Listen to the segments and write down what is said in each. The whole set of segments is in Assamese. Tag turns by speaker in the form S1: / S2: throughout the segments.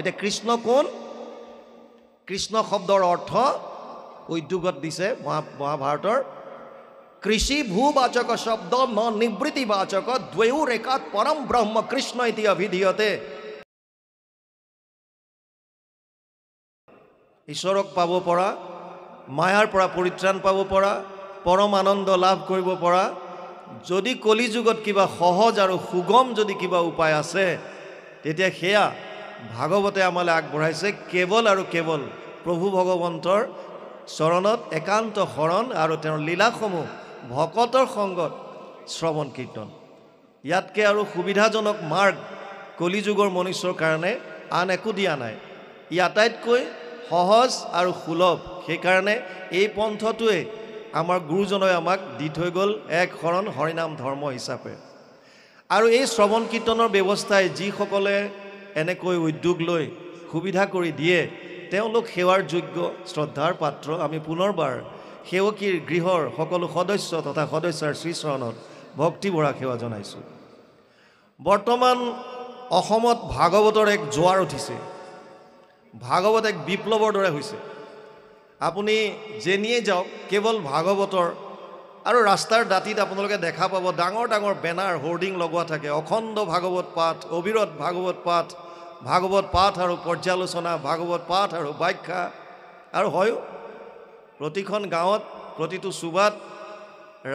S1: এটা কৃষ্ণ কোন কৃষ্ণ শব্দৰ অৰ্থ উদ্যোগত দিছে মহা মহাভাৰতৰ কৃষি ভূবাচক শব্দ ন নিবৃত্তিবাচক দ্বয়ো ৰেখাত পৰম ব্ৰহ্ম কৃষ্ণ ইতি অভিধীয়তে ঈশ্বৰক পাব পৰা মায়াৰ পৰা পৰিত্ৰাণ পাব পৰা পৰম আনন্দ লাভ কৰিব পৰা যদি কলিযুগত কিবা সহজ আৰু সুগম যদি কিবা উপায় আছে তেতিয়া সেয়া ভাগৱতে আমালৈ আগবঢ়াইছে কেৱল আৰু কেৱল প্ৰভু ভগৱন্তৰ চৰণত একান্ত শৰণ আৰু তেওঁৰ লীলাসমূহ ভকতৰ সংগত শ্ৰৱণ কীৰ্তন ইয়াতকৈ আৰু সুবিধাজনক মাৰ্গ কলিযুগৰ মনুষ্যৰ কাৰণে আন একো দিয়া নাই ই আটাইতকৈ সহজ আৰু সুলভ সেইকাৰণে এই পন্থটোৱে আমাৰ গুৰুজনাই আমাক দি থৈ গ'ল এক শৰণ হৰিনাম ধৰ্ম হিচাপে আৰু এই শ্ৰৱণ কীৰ্তনৰ ব্যৱস্থাই যিসকলে এনেকৈ উদ্যোগ লৈ সুবিধা কৰি দিয়ে তেওঁলোক সেৱাৰ যোগ্য শ্ৰদ্ধাৰ পাত্ৰ আমি পুনৰবাৰ সেৱকীৰ গৃহৰ সকলো সদস্য তথা সদস্যৰ শ্ৰীচৰণত ভক্তিভৰা সেৱা জনাইছোঁ বৰ্তমান অসমত ভাগৱতৰ এক জোৱাৰ উঠিছে ভাগৱত এক বিপ্লৱৰ দৰে হৈছে আপুনি যেনিয়ে যাওক কেৱল ভাগৱতৰ আৰু ৰাস্তাৰ দাঁতিত আপোনালোকে দেখা পাব ডাঙৰ ডাঙৰ বেনাৰ হৰ্ডিং লগোৱা থাকে অখণ্ড ভাগৱত পাঠ অবিৰত ভাগৱত পাঠ ভাগৱত পাঠ আৰু পৰ্যালোচনা ভাগৱত পাঠ আৰু ব্যাখ্যা আৰু হয়ো প্ৰতিখন গাঁৱত প্ৰতিটো চুবাত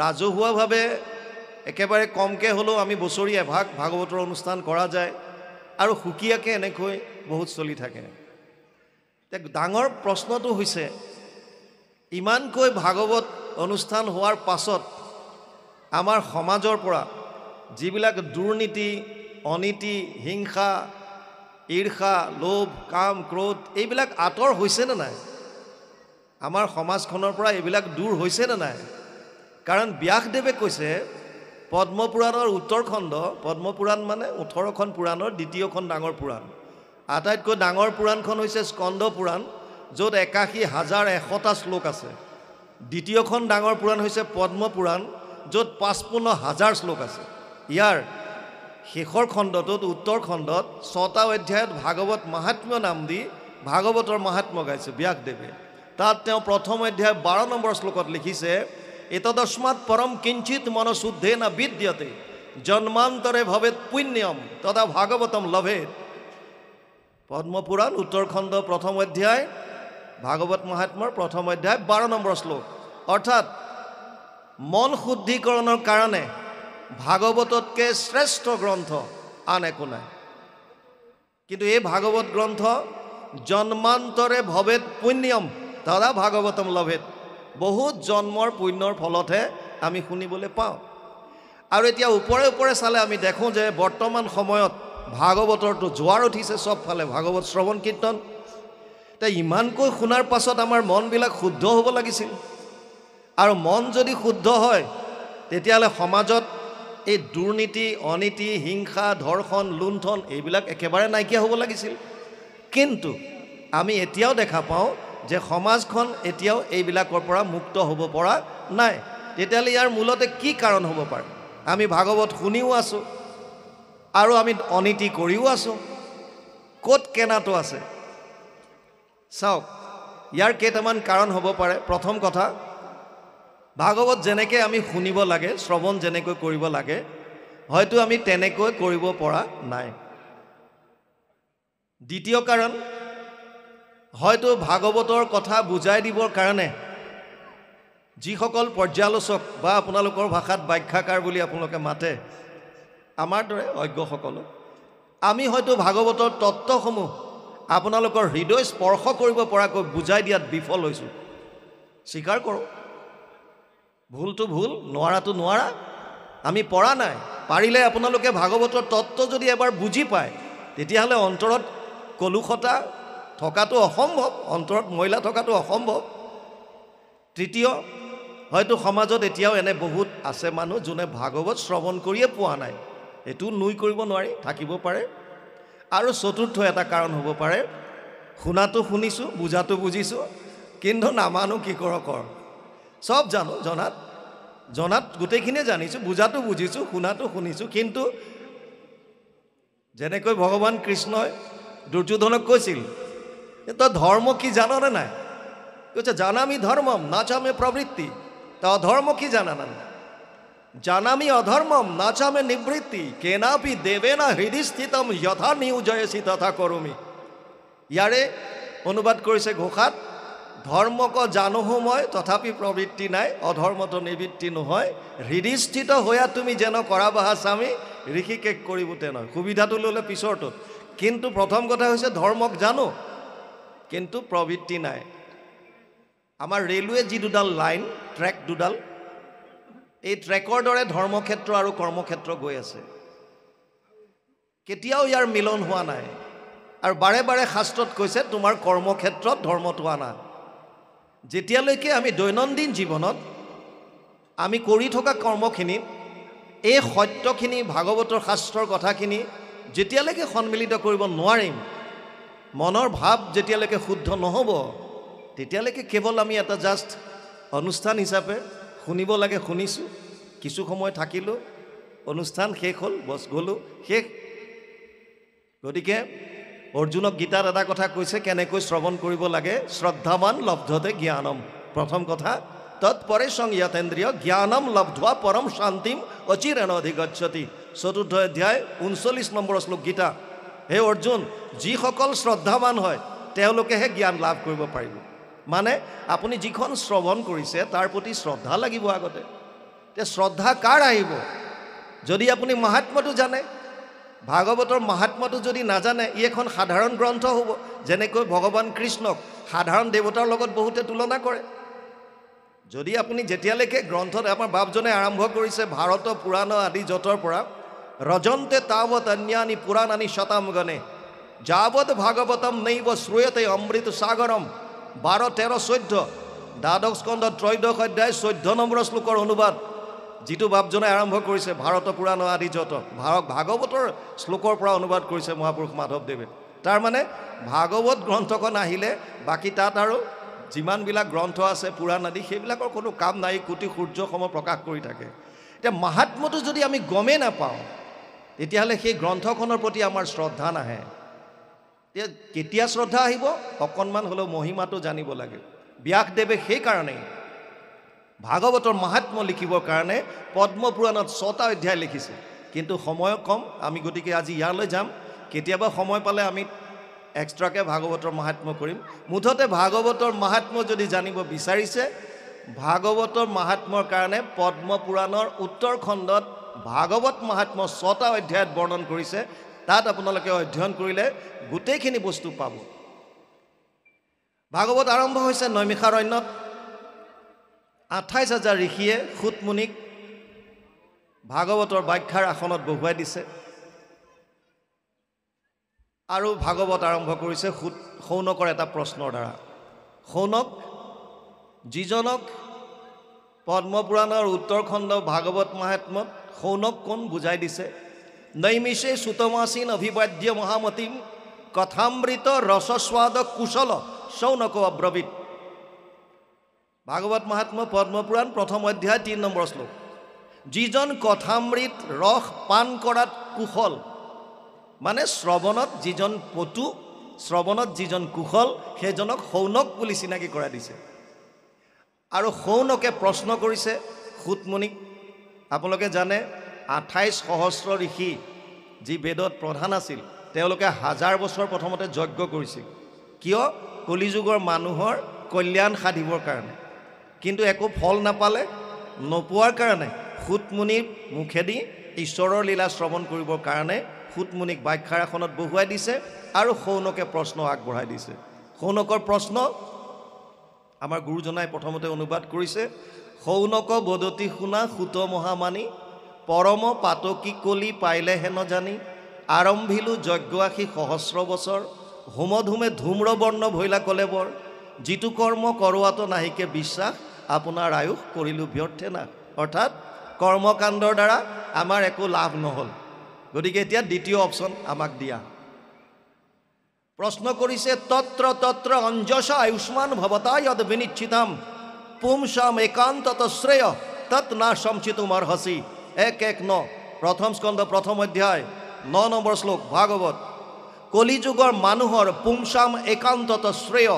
S1: ৰাজহুৱাভাৱে একেবাৰে কমকৈ হ'লেও আমি বছৰি এভাগ ভাগৱতৰ অনুষ্ঠান কৰা যায় আৰু সুকীয়াকৈ এনেকৈ বহুত চলি থাকে এতিয়া ডাঙৰ প্ৰশ্নটো হৈছে ইমানকৈ ভাগৱত অনুষ্ঠান হোৱাৰ পাছত আমাৰ সমাজৰ পৰা যিবিলাক দুৰ্নীতি অনীতি হিংসা ঈৰ্ষা লোভ কাম ক্ৰোধ এইবিলাক আঁতৰ হৈছে নে নাই আমাৰ সমাজখনৰ পৰা এইবিলাক দূৰ হৈছে নে নাই কাৰণ ব্যাসদেৱে কৈছে পদ্মপুৰাণৰ উত্তৰ খণ্ড পদ্মপুৰাণ মানে ওঠৰখন পুৰাণৰ দ্বিতীয়খন ডাঙৰ পুৰাণ আটাইতকৈ ডাঙৰ পুৰাণখন হৈছে স্কন্দ পুৰাণ য'ত একাশী হাজাৰ এশটা শ্লোক আছে দ্বিতীয়খন ডাঙৰ পুৰাণ হৈছে পদ্মপুৰাণ য'ত পাঁচপন্ন হাজাৰ শ্লোক আছে ইয়াৰ শেষৰ খণ্ডটোত উত্তৰ খণ্ডত ছটা অধ্যায়ত ভাগৱত মাহাত্ম্য নাম দি ভাগৱতৰ মাহাত্ম্য গাইছে ব্যাসদেৱে তাত তেওঁ প্ৰথম অধ্যায় বাৰ নম্বৰ শ্লোকত লিখিছে এতদস্মাত পৰম কিঞ্চিত মনশুদ্ধে না বিদ্যতে জন্মান্তৰে ভৱেত পুণ্যম তথা ভাগৱতম লভে পদ্মপুৰাণ উত্তৰখণ্ড প্ৰথম অধ্যায় ভাগৱত মহাত্মৰ প্ৰথম অধ্যায় বাৰ নম্বৰ শ্লোক অৰ্থাৎ মন শুদ্ধিকৰণৰ কাৰণে ভাগবতকে শ্রেষ্ঠ গ্রন্থ আন একো নাই কিন্তু এই ভাগবত গ্রন্থ জন্মান্তরে ভবেদ পুণ্যম দাদা ভাগৱতম লভেদ বহুত জন্মৰ পুণ্যৰ ফলতহে আমি শুনিবলৈ পাওঁ আৰু এতিয়া ওপৰে ওপৰে চালে আমি দেখোঁ যে বৰ্তমান সময়ত ভাগৱতৰটো জোৱাৰ উঠিছে চবফালে ভাগৱত শ্ৰৱণ কীৰ্তন তে ইমানকৈ শুনাৰ পাছত আমাৰ মনবিলাক শুদ্ধ হ'ব লাগিছিল আৰু মন যদি শুদ্ধ হয় তেতিয়াহ'লে সমাজত এই দুৰ্নীতি অনীতি হিংসা ধৰ্ষণ লুণ্ঠন এইবিলাক একেবাৰে নাইকিয়া হ'ব লাগিছিল কিন্তু আমি এতিয়াও দেখা পাওঁ যে সমাজখন এতিয়াও এইবিলাকৰ পৰা মুক্ত হ'ব পৰা নাই তেতিয়াহ'লে ইয়াৰ মূলতে কি কাৰণ হ'ব পাৰে আমি ভাগৱত শুনিও আছোঁ আৰু আমি অনীতি কৰিও আছোঁ ক'ত কেনাটো আছে চাওক ইয়াৰ কেইটামান কাৰণ হ'ব পাৰে প্ৰথম কথা ভাগৱত যেনেকৈ আমি শুনিব লাগে শ্ৰৱণ যেনেকৈ কৰিব লাগে হয়তো আমি তেনেকৈ কৰিব পৰা নাই দ্বিতীয় কাৰণ হয়তো ভাগৱতৰ কথা বুজাই দিবৰ কাৰণে যিসকল পৰ্যালোচক বা আপোনালোকৰ ভাষাত ব্যাখ্যাকাৰ বুলি আপোনালোকে মাতে আমাৰ দৰে অজ্ঞসকলক আমি হয়তো ভাগৱতৰ তত্ত্বসমূহ আপোনালোকৰ হৃদয় স্পৰ্শ কৰিব পৰাকৈ বুজাই দিয়াত বিফল হৈছোঁ স্বীকাৰ কৰোঁ ভুলটো ভুল নোৱাৰাটো নোৱাৰা আমি পৰা নাই পাৰিলে আপোনালোকে ভাগৱতৰ তত্ত্ব যদি এবাৰ বুজি পায় তেতিয়াহ'লে অন্তৰত কলুষতা থকাটো অসম্ভৱ অন্তৰত মহিলা থকাটো অসম্ভৱ তৃতীয় হয়তো সমাজত এতিয়াও এনে বহুত আছে মানুহ যোনে ভাগৱত শ্ৰৱণ কৰিয়ে পোৱা নাই সেইটো নুই কৰিব নোৱাৰি থাকিব পাৰে আৰু চতুৰ্থ এটা কাৰণ হ'ব পাৰে শুনাটো শুনিছোঁ বুজাটো বুজিছোঁ কিন্তু নামানো কি কৰ কৰ চব জানো জনাত জনাত গোটেইখিনিয়ে জানিছোঁ বুজাটো বুজিছোঁ শুনাটো শুনিছোঁ কিন্তু যেনেকৈ ভগৱান কৃষ্ণই দুৰ্যোধনক কৈছিল তই ধৰ্ম কি জাননে নাই কৈছে জানামি ধৰ্মম নাচামে প্ৰবৃত্তি তই অধৰ্ম কি জানা না জানামি অধৰ্মম নাচামে নিবৃত্তি কেনাপি দেৱেনা হৃদিস্থিতম যথা নিয়োজয়সী তথা কৰোমি ইয়াৰে অনুবাদ কৰিছে ঘোষাত ধৰ্মক জানোহো মই তথাপি প্ৰবৃত্তি নাই অধৰ্মতো নিবৃত্তি নহয় হৃদিষ্ঠিত হৈয়া তুমি যেন কৰা কৰাবাহা স্বামী ঋষিকেশ কৰিব তেনে সুবিধাটো ল'লে পিছৰটো কিন্তু প্ৰথম কথা হৈছে ধৰ্মক জানো কিন্তু প্ৰবৃত্তি নাই আমাৰ ৰেলৱে যি দুডাল লাইন ট্ৰেক দুডাল এই ট্ৰেকৰ দৰে ধৰ্মক্ষেত্ৰ আৰু কৰ্মক্ষেত্ৰ গৈ আছে কেতিয়াও ইয়াৰ মিলন হোৱা নাই আৰু বাৰে বাৰে শাস্ত্ৰত কৈছে তোমাৰ কৰ্মক্ষেত্ৰত ধৰ্মটো আনা যেতিয়ালৈকে আমি দৈনন্দিন জীৱনত আমি কৰি থকা কৰ্মখিনি এই সত্যখিনি ভাগৱতৰ শাস্ত্ৰৰ কথাখিনি যেতিয়ালৈকে সন্মিলিত কৰিব নোৱাৰিম মনৰ ভাৱ যেতিয়ালৈকে শুদ্ধ নহ'ব তেতিয়ালৈকে কেৱল আমি এটা জাষ্ট অনুষ্ঠান হিচাপে শুনিব লাগে শুনিছোঁ কিছু সময় থাকিলোঁ অনুষ্ঠান শেষ হ'ল বচ গ'লোঁ শেষ গতিকে অৰ্জুনক গীতাত এটা কথা কৈছে কেনেকৈ শ্ৰৱণ কৰিব লাগে শ্ৰদ্ধাৱান লব্ধতে জ্ঞানম প্ৰথম কথা তৎপৰে সংয়াতেন্দ্ৰীয় জ্ঞানম লব্ধোৱা পৰম শান্তিম অচিৰেণ অধিগচ্ছতি চতুৰ্থ অধ্যায় ঊনচল্লিছ নম্বৰ শ্লোক গীতা হে অৰ্জুন যিসকল শ্ৰদ্ধাৱান হয় তেওঁলোকেহে জ্ঞান লাভ কৰিব পাৰিব মানে আপুনি যিখন শ্ৰৱণ কৰিছে তাৰ প্ৰতি শ্ৰদ্ধা লাগিব আগতে এতিয়া শ্ৰদ্ধা কাৰ আহিব যদি আপুনি মহাত্মাটো জানে ভাগৱতৰ মহাত্মাটো যদি নাজানে ই এখন সাধাৰণ গ্ৰন্থ হ'ব যেনেকৈ ভগৱান কৃষ্ণক সাধাৰণ দেৱতাৰ লগত বহুতে তুলনা কৰে যদি আপুনি যেতিয়ালৈকে গ্ৰন্থত আমাৰ বাপজনে আৰম্ভ কৰিছে ভাৰত পুৰাণ আদি যতৰ পৰা ৰজন্তে তাৱত অন্যানি পুৰাণ আনি শতামগণে যাৱত ভাগৱতম নৈব শ্ৰুয়তে অমৃত সাগৰম বাৰ তেৰ চৈধ্য দ্বাদশ স্কন্ধ ত্ৰয়োদশ অধ্যায় চৈধ্য নম্বৰ শ্লোকৰ অনুবাদ যিটো বাপজনে আৰম্ভ কৰিছে ভাৰত পুৰাণ আদি যত ভাৰত ভাগৱতৰ শ্লোকৰ পৰা অনুবাদ কৰিছে মহাপুৰুষ মাধৱদেৱে তাৰমানে ভাগৱত গ্ৰন্থখন আহিলে বাকী তাত আৰু যিমানবিলাক গ্ৰন্থ আছে পুৰাণ আদি সেইবিলাকৰ কোনো কাম নাই কোটি সূৰ্যসমূহ প্ৰকাশ কৰি থাকে এতিয়া মহাত্মটো যদি আমি গমেই নাপাওঁ তেতিয়াহ'লে সেই গ্ৰন্থখনৰ প্ৰতি আমাৰ শ্ৰদ্ধা নাহে এতিয়া কেতিয়া শ্ৰদ্ধা আহিব অকণমান হ'লেও মহিমাটো জানিব লাগে ব্যাসদেৱে সেইকাৰণেই ভাগৱতৰ মাহাত্ম লিখিবৰ কাৰণে পদ্মপুৰাণত ছটা অধ্যায় লিখিছে কিন্তু সময় কম আমি গতিকে আজি ইয়ালৈ যাম কেতিয়াবা সময় পালে আমি এক্সট্ৰাকৈ ভাগৱতৰ মাহাত্ম কৰিম মুঠতে ভাগৱতৰ মাহাত্ম যদি জানিব বিচাৰিছে ভাগৱতৰ মাহাত্মৰ কাৰণে পদ্মপুৰাণৰ উত্তৰ খণ্ডত ভাগৱত মাহাত্ম ছটা অধ্যায়ত বৰ্ণন কৰিছে তাত আপোনালোকে অধ্যয়ন কৰিলে গোটেইখিনি বস্তু পাব ভাগৱত আৰম্ভ হৈছে নৈমিষাৰণ্যত আঠাইছ হাজাৰ ঋষিয়ে সুতমুনিক ভাগৱতৰ ব্যাখ্যাৰ আসনত বহুৱাই দিছে আৰু ভাগৱত আৰম্ভ কৰিছে সুত সৌনকৰ এটা প্ৰশ্নৰ দ্বাৰা সৌনক যিজনক পদ্মপুৰাণৰ উত্তৰ খণ্ড ভাগৱত মাহাত্মত সৌনক কোন বুজাই দিছে নৈমিষে চুতমাচীন অভিবাদ্য মহামতিম কথামৃত ৰসস্বাদ কুশল চৌনক অব্ৰবিত ভাগৱত মহাত্ম পদ্মপুৰাণ প্ৰথম অধ্যায় তিনি নম্বৰ শ্লোক যিজন কথামৃত ৰস পান কৰাত কুশল মানে শ্ৰৱণত যিজন পটু শ্ৰৱণত যিজন কুশল সেইজনক সৌনক বুলি চিনাকি কৰা দিছে আৰু সৌনকে প্ৰশ্ন কৰিছে সুতমণিক আপোনালোকে জানে আঠাইছ সহস্ৰ ঋষি যি বেদত প্ৰধান আছিল তেওঁলোকে হাজাৰ বছৰ প্ৰথমতে যজ্ঞ কৰিছিল কিয় কলিযুগৰ মানুহৰ কল্যাণ সাধিবৰ কাৰণে কিন্তু একো ফল নাপালে নোপোৱাৰ কাৰণে সুতমুনিৰ মুখেদি ঈশ্বৰৰ লীলা শ্ৰৱণ কৰিবৰ কাৰণে সুতমুনিক ব্যাখ্যাৰাসনত বহুৱাই দিছে আৰু সৌনকে প্ৰশ্ন আগবঢ়াই দিছে সৌনকৰ প্ৰশ্ন আমাৰ গুৰুজনাই প্ৰথমতে অনুবাদ কৰিছে সৌনক বদতি শুনা সুত মহামানি পৰম পাতকী কলি পাইলেহে নজানি আৰম্ভিলোঁ যজ্ঞ আসি সহস্ৰ বছৰ হোমধুমে ধূম্ৰবৰ্ণ ভৈলা কলে বৰ যিটো কৰ্ম কৰোৱাটো নাহিকে বিশ্বাস আপোনাৰ আয়ুস কৰিলোঁ ব্যৰ্থে না অৰ্থাৎ কৰ্মকাণ্ডৰ দ্বাৰা আমাৰ একো লাভ নহ'ল গতিকে এতিয়া দ্বিতীয় অপশ্যন আমাক দিয়া প্ৰশ্ন কৰিছে তত্ৰ তত্ৰ অঞ্জস আয়ুষ্মান ভৱতা যদ বিনিচ্ছিতাম পুংসম একান্তত শ্ৰেয় তৎ না সমচিতুম অৰ্হসি এক এক ন প্ৰথম স্কন্ধ প্ৰথম অধ্যায় ন নম্বৰ শ্লোক ভাগৱত কলিযুগৰ মানুহৰ পুংসাম একান্তত শ্ৰেয়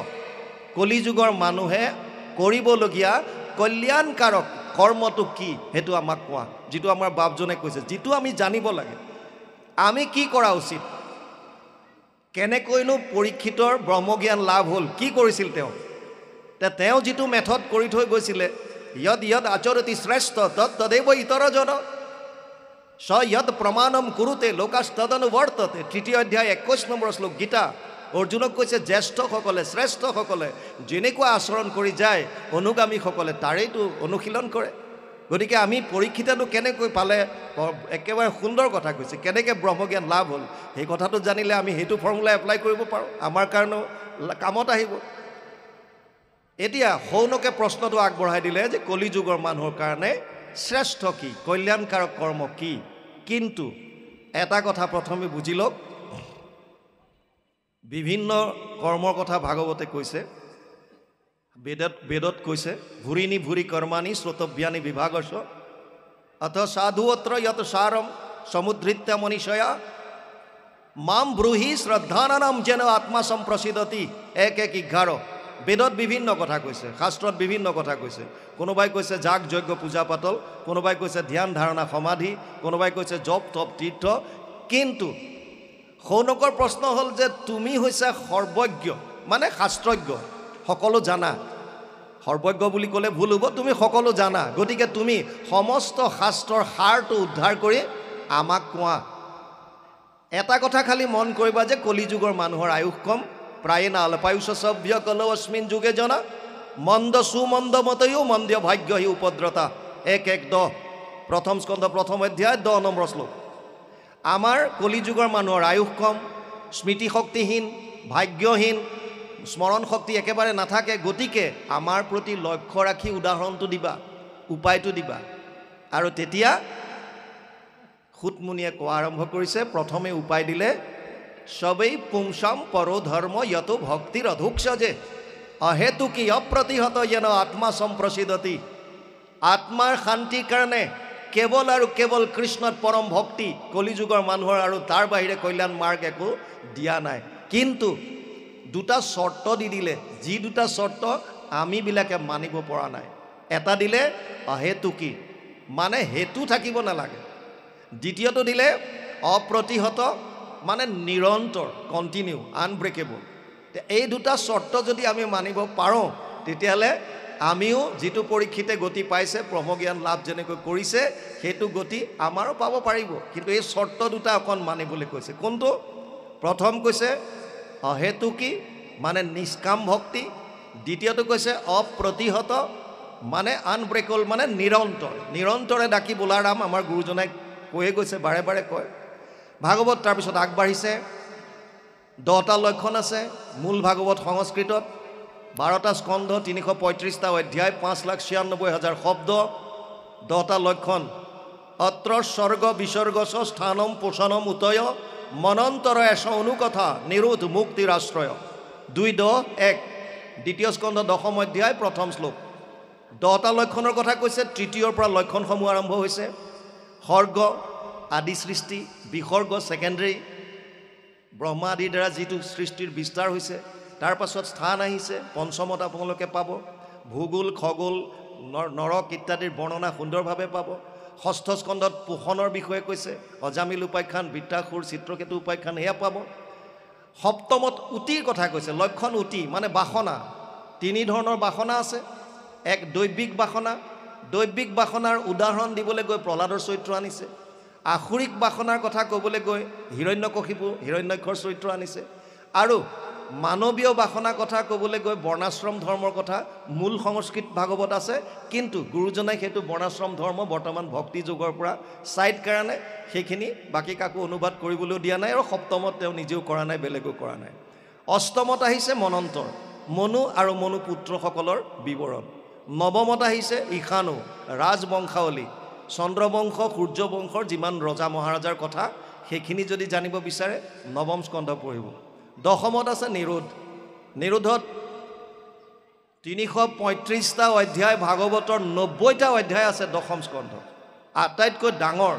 S1: কলিযুগৰ মানুহে কৰিবলগীয়া কল্যাণকাৰক কৰ্মটো কি সেইটো আমাক কোৱা যিটো আমাৰ বাপজনে কৈছে যিটো আমি জানিব লাগে আমি কি কৰা উচিত কেনেকৈনো পৰীক্ষিতৰ ব্ৰহ্মজ্ঞান লাভ হ'ল কি কৰিছিল তেওঁ তেওঁ যিটো মেথড কৰি থৈ গৈছিলে ইয়দ ইয়দ আচৰতি শ্ৰেষ্ঠ তৎ তদেৱ ইতৰজন স য়দ প্ৰমাণম কৰোঁতে লোকাচ তদনুৱৰ্ততে তৃতীয় অধ্যায় একৈছ নম্বৰ শ্লোক গীতা অৰ্জুনক কৈছে জ্যেষ্ঠসকলে শ্ৰেষ্ঠসকলে যেনেকুৱা আচৰণ কৰি যায় অনুগামীসকলে তাৰেইতো অনুশীলন কৰে গতিকে আমি পৰীক্ষিতাটো কেনেকৈ পালে একেবাৰে সুন্দৰ কথা কৈছে কেনেকৈ ব্ৰহ্মজ্ঞান লাভ হ'ল সেই কথাটো জানিলে আমি সেইটো ফৰ্মুলা এপ্লাই কৰিব পাৰোঁ আমাৰ কাৰণেও কামত আহিব এতিয়া সৌনকে প্ৰশ্নটো আগবঢ়াই দিলে যে কলিযুগৰ মানুহৰ কাৰণে শ্ৰেষ্ঠ কি কল্যাণকাৰক কৰ্ম কি কিন্তু এটা কথা প্ৰথমে বুজি লওক বিভিন্ন কৰ্মৰ কথা ভাগৱতে কৈছে বেদত বেদত কৈছে ভুৰিনি ভুৰি কৰ্মানি শ্ৰোতব্যানি বিভাগস অথ সাধুঅত্ৰ য়ত সাৰম সমুদ্ৰিত্যা মনীষয়া মাম ব্ৰুহি শ্ৰদ্ধানাম যেন আত্মা সম্প্ৰসিদ্ধতি এক এক এঘাৰ বেদত বিভিন্ন কথা কৈছে শাস্ত্ৰত বিভিন্ন কথা কৈছে কোনোবাই কৈছে যাগ যজ্ঞ পূজা পাতল কোনোবাই কৈছে ধ্যান ধাৰণা সমাধি কোনোবাই কৈছে জপ তপ তীৰ্থ কিন্তু সৌনকৰ প্ৰশ্ন হ'ল যে তুমি হৈছে সৰ্বজ্ঞ মানে শাস্ত্ৰজ্ঞ সকলো জানা সৰ্বজ্ঞ বুলি ক'লে ভুল হ'ব তুমি সকলো জানা গতিকে তুমি সমস্ত শাস্ত্ৰৰ সাৰটো উদ্ধাৰ কৰি আমাক কোৱা এটা কথা খালি মন কৰিবা যে কলিযুগৰ মানুহৰ আয়ুস কম প্ৰায়ে নালপায়ুষ সভ্য কলৌ অস্মিন যোগে জনা মন্দ সুমন্দ মতেও মন্দ ভাগ্য সি উপদ্ৰতা এক এক দহ প্ৰথম স্কন্ধ প্ৰথম অধ্যায় দহ নম্বৰ শ্লোক আমাৰ কলিযুগৰ মানুহৰ আয়ুস কম স্মৃতিশক্তিহীন ভাগ্যহীন স্মৰণ শক্তি একেবাৰে নাথাকে গতিকে আমাৰ প্ৰতি লক্ষ্য ৰাখি উদাহৰণটো দিবা উপায়টো দিবা আৰু তেতিয়া সুতমুনিয়ে কোৱা আৰম্ভ কৰিছে প্ৰথমে উপায় দিলে চবেই পুংসম পৰো ধৰ্ম য়তো ভক্তিৰ অধুক্ষ যে অহেতুকি অপ্ৰতিহত যেন আত্মা সম্প্ৰচিদতি আত্মাৰ শান্তিৰ কাৰণে কেৱল আৰু কেৱল কৃষ্ণত পৰম ভক্তি কলিযুগৰ মানুহৰ আৰু তাৰ বাহিৰে কল্যাণ মাৰ্গ একো দিয়া নাই কিন্তু দুটা চৰ্ত দি দিলে যি দুটা চৰ্ত আমিবিলাকে মানিব পৰা নাই এটা দিলে অহেতু কি মানে হেতু থাকিব নালাগে দ্বিতীয়টো দিলে অপ্ৰতিহত মানে নিৰন্তৰ কণ্টিনিউ আনব্ৰেকেবল এই দুটা চৰ্ত যদি আমি মানিব পাৰোঁ তেতিয়াহ'লে আমিও যিটো পৰীক্ষিতে গতি পাইছে ব্ৰহ্মজ্ঞান লাভ যেনেকৈ কৰিছে সেইটো গতি আমাৰো পাব পাৰিব কিন্তু এই চৰ্ত দুটা অকণ মানিবলৈ কৈছে কোনটো প্ৰথম কৈছে অহেতুকী মানে নিষ্কাম ভক্তি দ্বিতীয়টো কৈছে অপ্ৰতিহত মানে আনব্ৰেকল মানে নিৰন্তৰ নিৰন্তৰে ডাকি বোলাৰাম আমাৰ গুৰুজনাই কৈয়ে গৈছে বাৰে বাৰে কয় ভাগৱত তাৰপিছত আগবাঢ়িছে দহটা লক্ষণ আছে মূল ভাগৱত সংস্কৃতত বারোটা স্কন্ধ তিনিশ পঁয়ত্ৰিছটা অধ্যায় পাঁচ লাখ ছিয়ানব্বৈ হাজাৰ শব্দ দহটা লক্ষণ অত্র স্বৰ্গ বিসৰ্গ স্থানম পোষণম উতয় মনন্তৰ এশ অনুকথা নিৰোধ মুক্তিৰ আশ্ৰয় দুই দহ এক দ্বিতীয় স্কন্ধ দশম অধ্যায় প্ৰথম শ্লোক দহটা লক্ষণৰ কথা কৈছে তৃতীয়ৰ পৰা লক্ষণসমূহ আৰম্ভ হৈছে সৰ্গ আদি সৃষ্টি বিসৰ্গ ছেকেণ্ডেৰী ব্ৰহ্মা আদিৰ দ্বাৰা যিটো সৃষ্টিৰ বিস্তাৰ হৈছে তাৰপাছত স্থান আহিছে পঞ্চমত আপোনালোকে পাব ভূগোল খগোল নৰক ইত্যাদিৰ বৰ্ণনা সুন্দৰভাৱে পাব ষষ্ঠ স্কন্ধত পোষণৰ বিষয়ে কৈছে অজামিল উপাখ্যান বিত্তাসুৰ চিত্ৰকেতু উপাখ্যান সেয়া পাব সপ্তমত উটিৰ কথা কৈছে লক্ষণ উটি মানে বাসনা তিনি ধৰণৰ বাসনা আছে এক দৈবিক বাসনা দৈবিক বাসনাৰ উদাহৰণ দিবলৈ গৈ প্ৰহ্লাদৰ চৰিত্ৰ আনিছে আসুৰিক বাসনাৰ কথা ক'বলৈ গৈ হিৰণ্য কশিপু হিৰণ্যক্ষৰ চৰিত্ৰ আনিছে আৰু মানৱীয় বাসনা কথা ক'বলৈ গৈ বৰ্ণাশ্ৰম ধৰ্মৰ কথা মূল সংস্কৃত ভাগৱত আছে কিন্তু গুৰুজনাই সেইটো বৰ্ণাশ্ৰম ধৰ্ম বৰ্তমান ভক্তি যুগৰ পৰা চাইড কাৰণে সেইখিনি বাকী কাকো অনুবাদ কৰিবলৈও দিয়া নাই আৰু সপ্তমত তেওঁ নিজেও কৰা নাই বেলেগো কৰা নাই অষ্টমত আহিছে মনন্তৰ মনু আৰু মনুপুত্ৰসকলৰ বিৱৰণ নৱমত আহিছে ঈশানু ৰাজবংশাৱলী চন্দ্ৰবংশ সূৰ্যবংশৰ যিমান ৰজা মহাৰজাৰ কথা সেইখিনি যদি জানিব বিচাৰে নৱম স্কন্ধ পঢ়িব দশমত আছে নিৰোধ নিৰোধত তিনিশ পঁয়ত্ৰিছটা অধ্যায় ভাগৱতৰ নব্বৈটা অধ্যায় আছে দশম স্কন্ধ আটাইতকৈ ডাঙৰ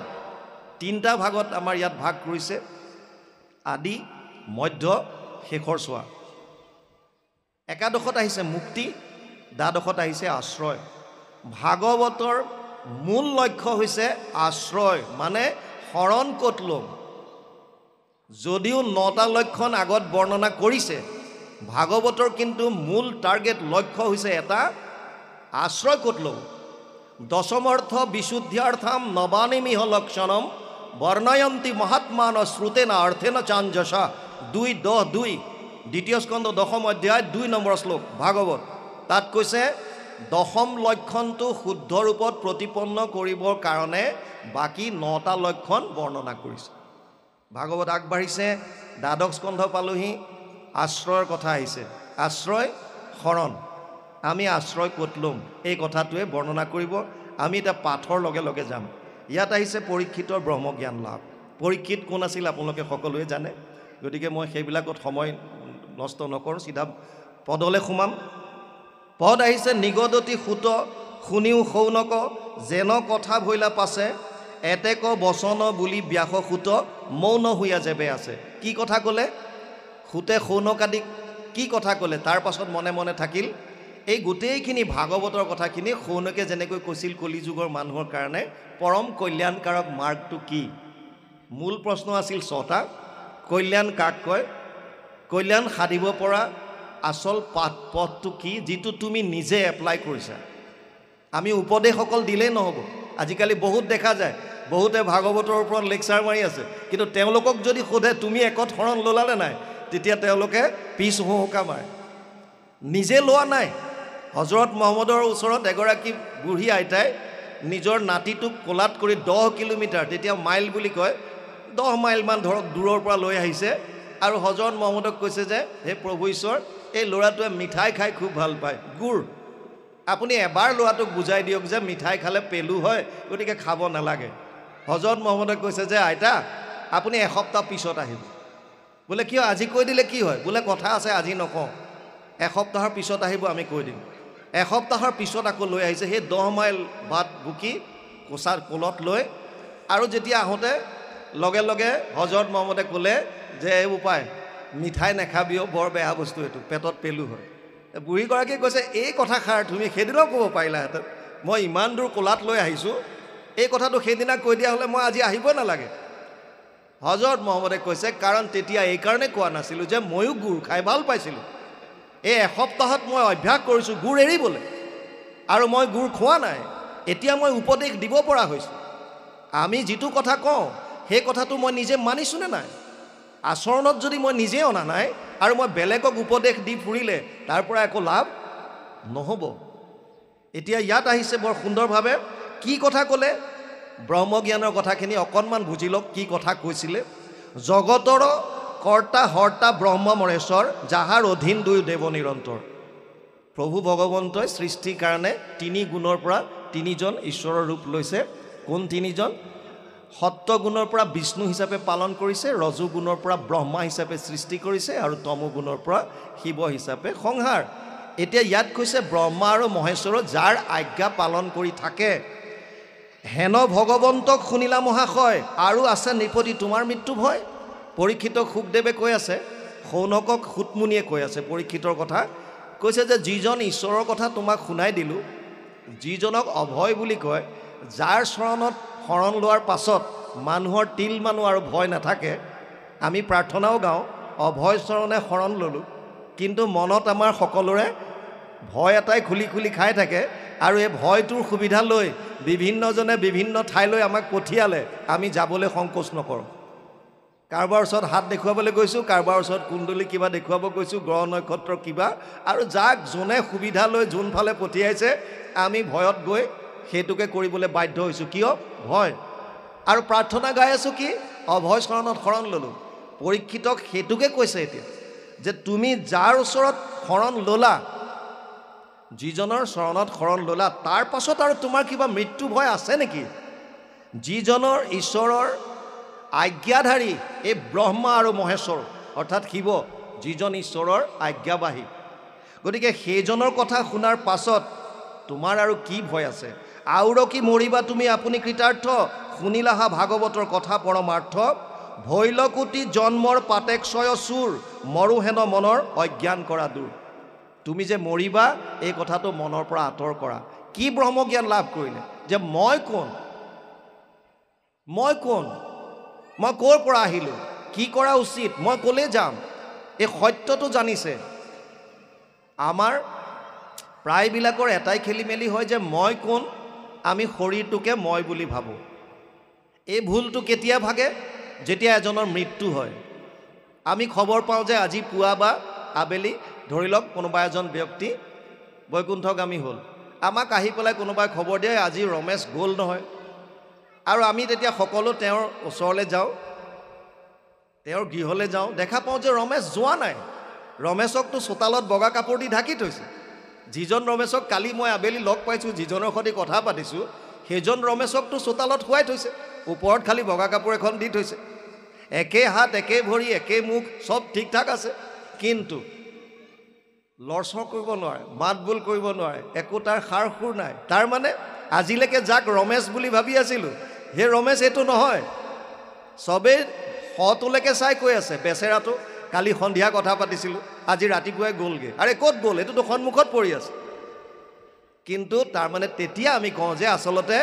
S1: তিনিটা ভাগত আমাৰ ইয়াত ভাগ কৰিছে আদি মধ্য শেষৰ চোৱা একাদশত আহিছে মুক্তি দ্বাদশত আহিছে আশ্ৰয় ভাগৱতৰ মূল লক্ষ্য হৈছে আশ্ৰয় মানে শৰণ ক'ত ল'ম যদিও নটা লক্ষণ আগত বৰ্ণনা কৰিছে ভাগৱতৰ কিন্তু মূল টাৰ্গেট লক্ষ্য হৈছে এটা আশ্ৰয় ক'ত ল'ব দশমৰ্থ বিশুদ্ধাৰ্থম নবানিমিহ লক্ষণম বৰ্ণয়ন্তী মহাত্মান শ্ৰুতেন অৰ্থেন চাঞ্জসা দুই দহ দুই দ্বিতীয় স্কন্ধ দশম অধ্যায় দুই নম্বৰ শ্লোক ভাগৱত তাত কৈছে দশম লক্ষণটো শুদ্ধ ৰূপত প্ৰতিপন্ন কৰিবৰ কাৰণে বাকী নটা লক্ষণ বৰ্ণনা কৰিছে ভাগৱত আগবাঢ়িছে দ্বাদশ স্কন্ধ পালোহি আশ্ৰয়ৰ কথা আহিছে আশ্ৰয় শৰণ আমি আশ্ৰয় ক'ত ল'ম এই কথাটোৱে বৰ্ণনা কৰিব আমি এতিয়া পাঠৰ লগে লগে যাম ইয়াত আহিছে পৰীক্ষিতৰ জ্ঞান লাভ পৰীক্ষিত কোন আছিল আপোনালোকে সকলোৱে জানে গতিকে মই সেইবিলাকত সময় নষ্ট নকৰোঁ চিধা পদলৈ সোমাম পদ আহিছে নিগদতি সুত শুনিও শৌনক যেন কথা ভৈলা পাছে এতেক বচন বুলি ব্যাস সুত মৌন হুয়া যেবে আছে কি কথা ক'লে সুতে সৌনক আদি কি কথা ক'লে তাৰ পাছত মনে মনে থাকিল এই গোটেইখিনি ভাগৱতৰ কথাখিনি সৌনকে যেনেকৈ কৈছিল কলিযুগৰ মানুহৰ কাৰণে পৰম কল্যাণকাৰক মাৰ্গটো কি মূল প্ৰশ্ন আছিল ছটা কল্যাণ কাক কয় কল্যাণ সাধিব পৰা আচল পাঠ পথটো কি যিটো তুমি নিজে এপ্লাই কৰিছা আমি উপদেশসকল দিলেই নহ'ব আজিকালি বহুত দেখা যায় বহুতে ভাগৱতৰ ওপৰত লেকচাৰ মাৰি আছে কিন্তু তেওঁলোকক যদি সোধে তুমি একত শৰণ ল'লানে নাই তেতিয়া তেওঁলোকে পিছ হোকা মাৰে নিজে লোৱা নাই হজৰত মহম্মদৰ ওচৰত এগৰাকী বুঢ়ী আইতাই নিজৰ নাতিটোক কোলাত কৰি দহ কিলোমিটাৰ তেতিয়া মাইল বুলি কয় দহ মাইলমান ধৰক দূৰৰ পৰা লৈ আহিছে আৰু হজৰত মহম্মদক কৈছে যে হে প্ৰভু ঈশ্বৰ এই ল'ৰাটোৱে মিঠাই খাই খুব ভাল পায় গুড় আপুনি এবাৰ ল'ৰাটোক বুজাই দিয়ক যে মিঠাই খালে পেলু হয় গতিকে খাব নালাগে হজৰত মহম্মদে কৈছে যে আইতা আপুনি এসপ্তাহ পিছত আহিব বোলে কিয় আজি কৈ দিলে কি হয় বোলে কথা আছে আজি নকওঁ এসপ্তাহৰ পিছত আহিব আমি কৈ দিম এসপ্তাহৰ পিছত আকৌ লৈ আহিছে সেই দহ মাইল বাট বুকি কোচাৰ কোলত লৈ আৰু যেতিয়া আহোঁতে লগে লগে হজৰত মহম্মদে ক'লে যে এই উপায় মিঠাই নাখাবিও বৰ বেয়া বস্তু এইটো পেটত পেলু হয় বুঢ়ীগৰাকীয়ে কৈছে এই কথাষাৰ তুমি সেইদিনাও ক'ব পাৰিলাহেঁতেন মই ইমান দূৰ কোলাত লৈ আহিছোঁ এই কথাটো সেইদিনা কৈ দিয়া হ'লে মই আজি আহিবই নালাগে হজৰত মহম্মদে কৈছে কাৰণ তেতিয়া এইকাৰণে কোৱা নাছিলোঁ যে ময়ো গুৰ খাই ভাল পাইছিলোঁ এই এসপ্তাহত মই অভ্যাস কৰিছোঁ গুৰ এৰিবলৈ আৰু মই গুৰ খোৱা নাই এতিয়া মই উপদেশ দিব পৰা হৈছোঁ আমি যিটো কথা কওঁ সেই কথাটো মই নিজে মানিছোঁ নে নাই আচৰণত যদি মই নিজে অনা নাই আৰু মই বেলেগক উপদেশ দি ফুৰিলে তাৰ পৰা একো লাভ নহ'ব এতিয়া ইয়াত আহিছে বৰ সুন্দৰভাৱে কি কথা ক'লে ব্ৰহ্মজ্ঞানৰ কথাখিনি অকণমান বুজি লওক কি কথা কৈছিলে জগতৰ কৰ্তা হৰ্তা ব্ৰহ্ম মৰেশ্বৰ যাহাৰ অধীন দুয়ো দেৱ নিৰন্তৰ প্ৰভু ভগৱন্তই সৃষ্টিৰ কাৰণে তিনি গুণৰ পৰা তিনিজন ঈশ্বৰৰ ৰূপ লৈছে কোন তিনিজন সত্ত্বগুণৰ পৰা বিষ্ণু হিচাপে পালন কৰিছে ৰজুগুণৰ পৰা ব্ৰহ্মা হিচাপে সৃষ্টি কৰিছে আৰু তমোগুণৰ পৰা শিৱ হিচাপে সংহাৰ এতিয়া ইয়াত কৈছে ব্ৰহ্মা আৰু মহেশ্বৰৰ যাৰ আজ্ঞা পালন কৰি থাকে হেন ভগৱন্তক শুনিলা মহাশয় আৰু আছে নৃপতি তোমাৰ মৃত্যু ভয় পৰীক্ষিত সুখদেৱে কৈ আছে শৌনকক সুতমুনিয়ে কৈ আছে পৰীক্ষিতৰ কথা কৈছে যে যিজন ঈশ্বৰৰ কথা তোমাক শুনাই দিলোঁ যিজনক অভয় বুলি কয় যাৰ চৰণত শৰণ লোৱাৰ পাছত মানুহৰ তিল মানুহ আৰু ভয় নাথাকে আমি প্ৰাৰ্থনাও গাওঁ অভয় চৰণে শৰণ ল'লোঁ কিন্তু মনত আমাৰ সকলোৰে ভয় এটাই খুলি খুলি খাই থাকে আৰু এই ভয়টোৰ সুবিধা লৈ বিভিন্নজনে বিভিন্ন ঠাইলৈ আমাক পঠিয়ালে আমি যাবলৈ সংকোচ নকৰোঁ কাৰোবাৰ ওচৰত হাত দেখুৱাবলৈ গৈছোঁ কাৰোবাৰ ওচৰত কুণ্ডলী কিবা দেখুৱাব গৈছোঁ গ্ৰহ নক্ষত্ৰ কিবা আৰু যাক যোনে সুবিধা লৈ যোনফালে পঠিয়াইছে আমি ভয়ত গৈ সেইটোকে কৰিবলৈ বাধ্য হৈছোঁ কিয় ভয় আৰু প্ৰাৰ্থনা গাই আছোঁ কি অভয় চৰণত শৰণ ল'লোঁ পৰীক্ষিতক সেইটোকে কৈছে এতিয়া যে তুমি যাৰ ওচৰত শৰণ ল'লা যিজনৰ চৰণত শৰণ ল'লা তাৰ পাছত আৰু তোমাৰ কিবা মৃত্যু ভয় আছে নেকি যিজনৰ ঈশ্বৰৰ আজ্ঞাধাৰী এই ব্ৰহ্মা আৰু মহেশ্বৰ অৰ্থাৎ শিৱ যিজন ঈশ্বৰৰ আজ্ঞাবাহী গতিকে সেইজনৰ কথা শুনাৰ পাছত তোমাৰ আৰু কি ভয় আছে আউৰ কি মৰিবা তুমি আপুনি কৃতাৰ্থ শুনিলাহা ভাগৱতৰ কথা পৰমাৰ্থ ভৈলকুটি জন্মৰ পাতেক্ষয় চুৰ মৰুহেন মনৰ অজ্ঞান কৰা দূৰ তুমি যে মৰিবা এই কথাটো মনৰ পৰা আঁতৰ কৰা কি ব্ৰহ্ম জ্ঞান লাভ কৰিলে যে মই কোন মই কোন মই ক'ৰ পৰা আহিলোঁ কি কৰা উচিত মই ক'লৈ যাম এই সত্যটো জানিছে আমাৰ প্ৰায়বিলাকৰ এটাই খেলি মেলি হয় যে মই কোন আমি শৰীৰটোকে মই বুলি ভাবোঁ এই ভুলটো কেতিয়া ভাগে যেতিয়া এজনৰ মৃত্যু হয় আমি খবৰ পাওঁ যে আজি পুৱা বা আবেলি ধৰি লওক কোনোবা এজন ব্যক্তি বৈকুণ্ঠগামী হ'ল আমাক আহি পেলাই কোনোবাই খবৰ দিয়ে আজি ৰমেশ গ'ল নহয় আৰু আমি তেতিয়া সকলো তেওঁৰ ওচৰলৈ যাওঁ তেওঁৰ গৃহলৈ যাওঁ দেখা পাওঁ যে ৰমেশ যোৱা নাই ৰমেশকতো চোতালত বগা কাপোৰ দি ঢাকি থৈছে যিজন ৰমেশক কালি মই আবেলি লগ পাইছোঁ যিজনৰ সৈতে কথা পাতিছোঁ সেইজন ৰমেশকতো চোতালত শুৱাই থৈছে ওপৰত খালি বগা কাপোৰ এখন দি থৈছে একেই হাত একেই ভৰি একেই মুখ চব ঠিক ঠাক আছে কিন্তু লৰচৰ কৰিব নোৱাৰে মাত বোল কৰিব নোৱাৰে একো তাৰ সাৰ সুৰ নাই তাৰমানে আজিলৈকে যাক ৰমেশ বুলি ভাবি আছিলোঁ সেই ৰমেশ এইটো নহয় চবেই সটোলৈকে চাই কৈ আছে বেচেৰাটো কালি সন্ধিয়া কথা পাতিছিলোঁ আজি ৰাতিপুৱাই গ'লগৈ আৰে ক'ত গ'ল এইটোতো সন্মুখত পৰি আছে কিন্তু তাৰমানে তেতিয়া আমি কওঁ যে আচলতে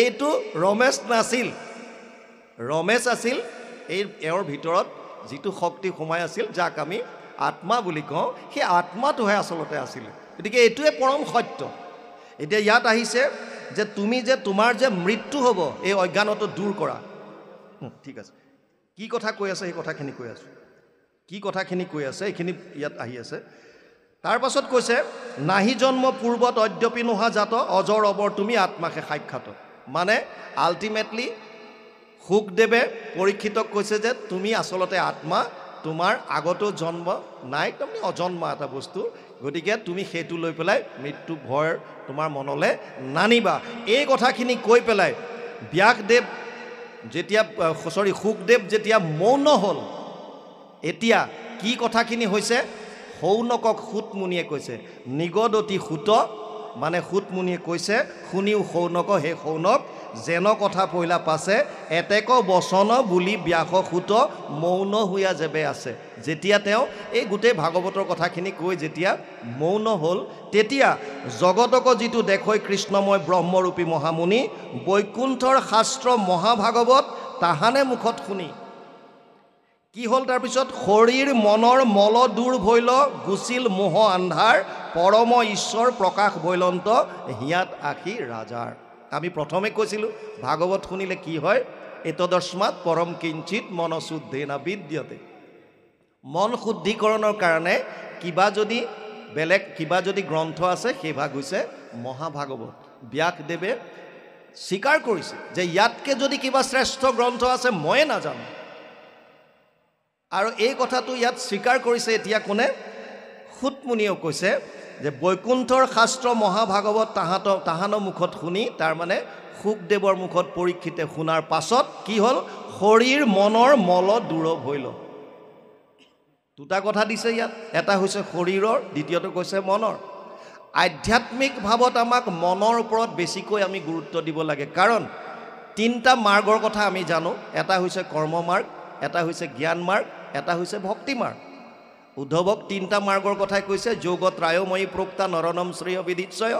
S1: এইটো ৰমেশ নাছিল ৰমেশ আছিল এই এওঁৰ ভিতৰত যিটো শক্তি সোমাই আছিল যাক আমি আত্মা বুলি কওঁ সেই আত্মাটোহে আচলতে আছিলে গতিকে এইটোৱে পৰম সত্য এতিয়া ইয়াত আহিছে যে তুমি যে তোমাৰ যে মৃত্যু হ'ব এই অজ্ঞানটো দূৰ কৰা ঠিক আছে কি কথা কৈ আছে সেই কথাখিনি কৈ আছো কি কথাখিনি কৈ আছে এইখিনি ইয়াত আহি আছে তাৰপাছত কৈছে নাহি জন্ম পূৰ্বত অদ্যপি নোহোৱা জাত অজৰ অবৰ তুমি আত্মাকে সাক্ষাত মানে আল্টিমেটলি সুখদেৱে পৰীক্ষিতক কৈছে যে তুমি আচলতে আত্মা তোমাৰ আগতো জন্ম নাই তাৰমানে অজন্ম এটা বস্তু গতিকে তুমি সেইটো লৈ পেলাই মৃত্যু ভয় তোমাৰ মনলৈ নানিবা এই কথাখিনি কৈ পেলাই ব্যাসদেৱ যেতিয়া চৰি সুখদেৱ যেতিয়া মৌন হ'ল এতিয়া কি কথাখিনি হৈছে সৌনকক সুতমুনিয়ে কৈছে নিগদতি সুত মানে সুতমুনিয়ে কৈছে শুনিও সৌনক সেই সৌনক যেন কথা পহিলা পাছে এতেক বচন বুলি ব্যাসসূত মৌন হোৱা যেবে আছে যেতিয়া তেওঁ এই গোটেই ভাগৱতৰ কথাখিনি কৈ যেতিয়া মৌন হ'ল তেতিয়া জগতক যিটো দেখৈ কৃষ্ণময় ব্ৰহ্মৰূপী মহামুনি বৈকুণ্ঠৰ শাস্ত্ৰ মহাভাগৱত তাহানে মুখত শুনি কি হ'ল তাৰপিছত শৰীৰ মনৰ মল দূৰ ভৈল গুচিল মোহ আন্ধাৰ পৰম ঈশ্বৰ প্ৰকাশ ভৈলন্ত হিয়াত আশী ৰাজাৰ আমি প্ৰথমে কৈছিলোঁ ভাগৱত শুনিলে কি হয় এতদস্মাত পৰম কিঞ্চিত মনশুদ্ধেনা বিদ্যতে মন শুদ্ধিকৰণৰ কাৰণে কিবা যদি বেলেগ কিবা যদি গ্ৰন্থ আছে সেইভাগ ভাগ হৈছে মহাভাগৱত ব্যাসদেৱে স্বীকাৰ কৰিছে যে ইয়াতকৈ যদি কিবা শ্ৰেষ্ঠ গ্ৰন্থ আছে ময়ে নাজানো আৰু এই কথাটো ইয়াত স্বীকাৰ কৰিছে এতিয়া কোনে সুতমুনিয়েও কৈছে যে বৈকুণ্ঠৰ শাস্ত্ৰ মহাভাগৱত তাহাঁতক তাহানৰ মুখত শুনি তাৰমানে শুকদেৱৰ মুখত পৰীক্ষিতে শুনাৰ পাছত কি হ'ল শৰীৰ মনৰ মল দূৰৱ হৈ ভৈল দুটা কথা দিছে ইয়াত এটা হৈছে শৰীৰৰ দ্বিতীয়টো কৈছে মনৰ আধ্যাত্মিক ভাৱত আমাক মনৰ ওপৰত বেছিকৈ আমি গুৰুত্ব দিব লাগে কাৰণ তিনিটা মাৰ্গৰ কথা আমি জানো এটা হৈছে কৰ্ম মাৰ্গ এটা হৈছে জ্ঞান মাৰ্গ এটা হৈছে ভক্তিমাৰ্গ উদ্ধৱক তিনিটা মাৰ্গৰ কথাই কৈছে যোগত ৰায়ময়ী প্ৰোক্তা নৰনম শ্ৰী অবিদিশ্চয়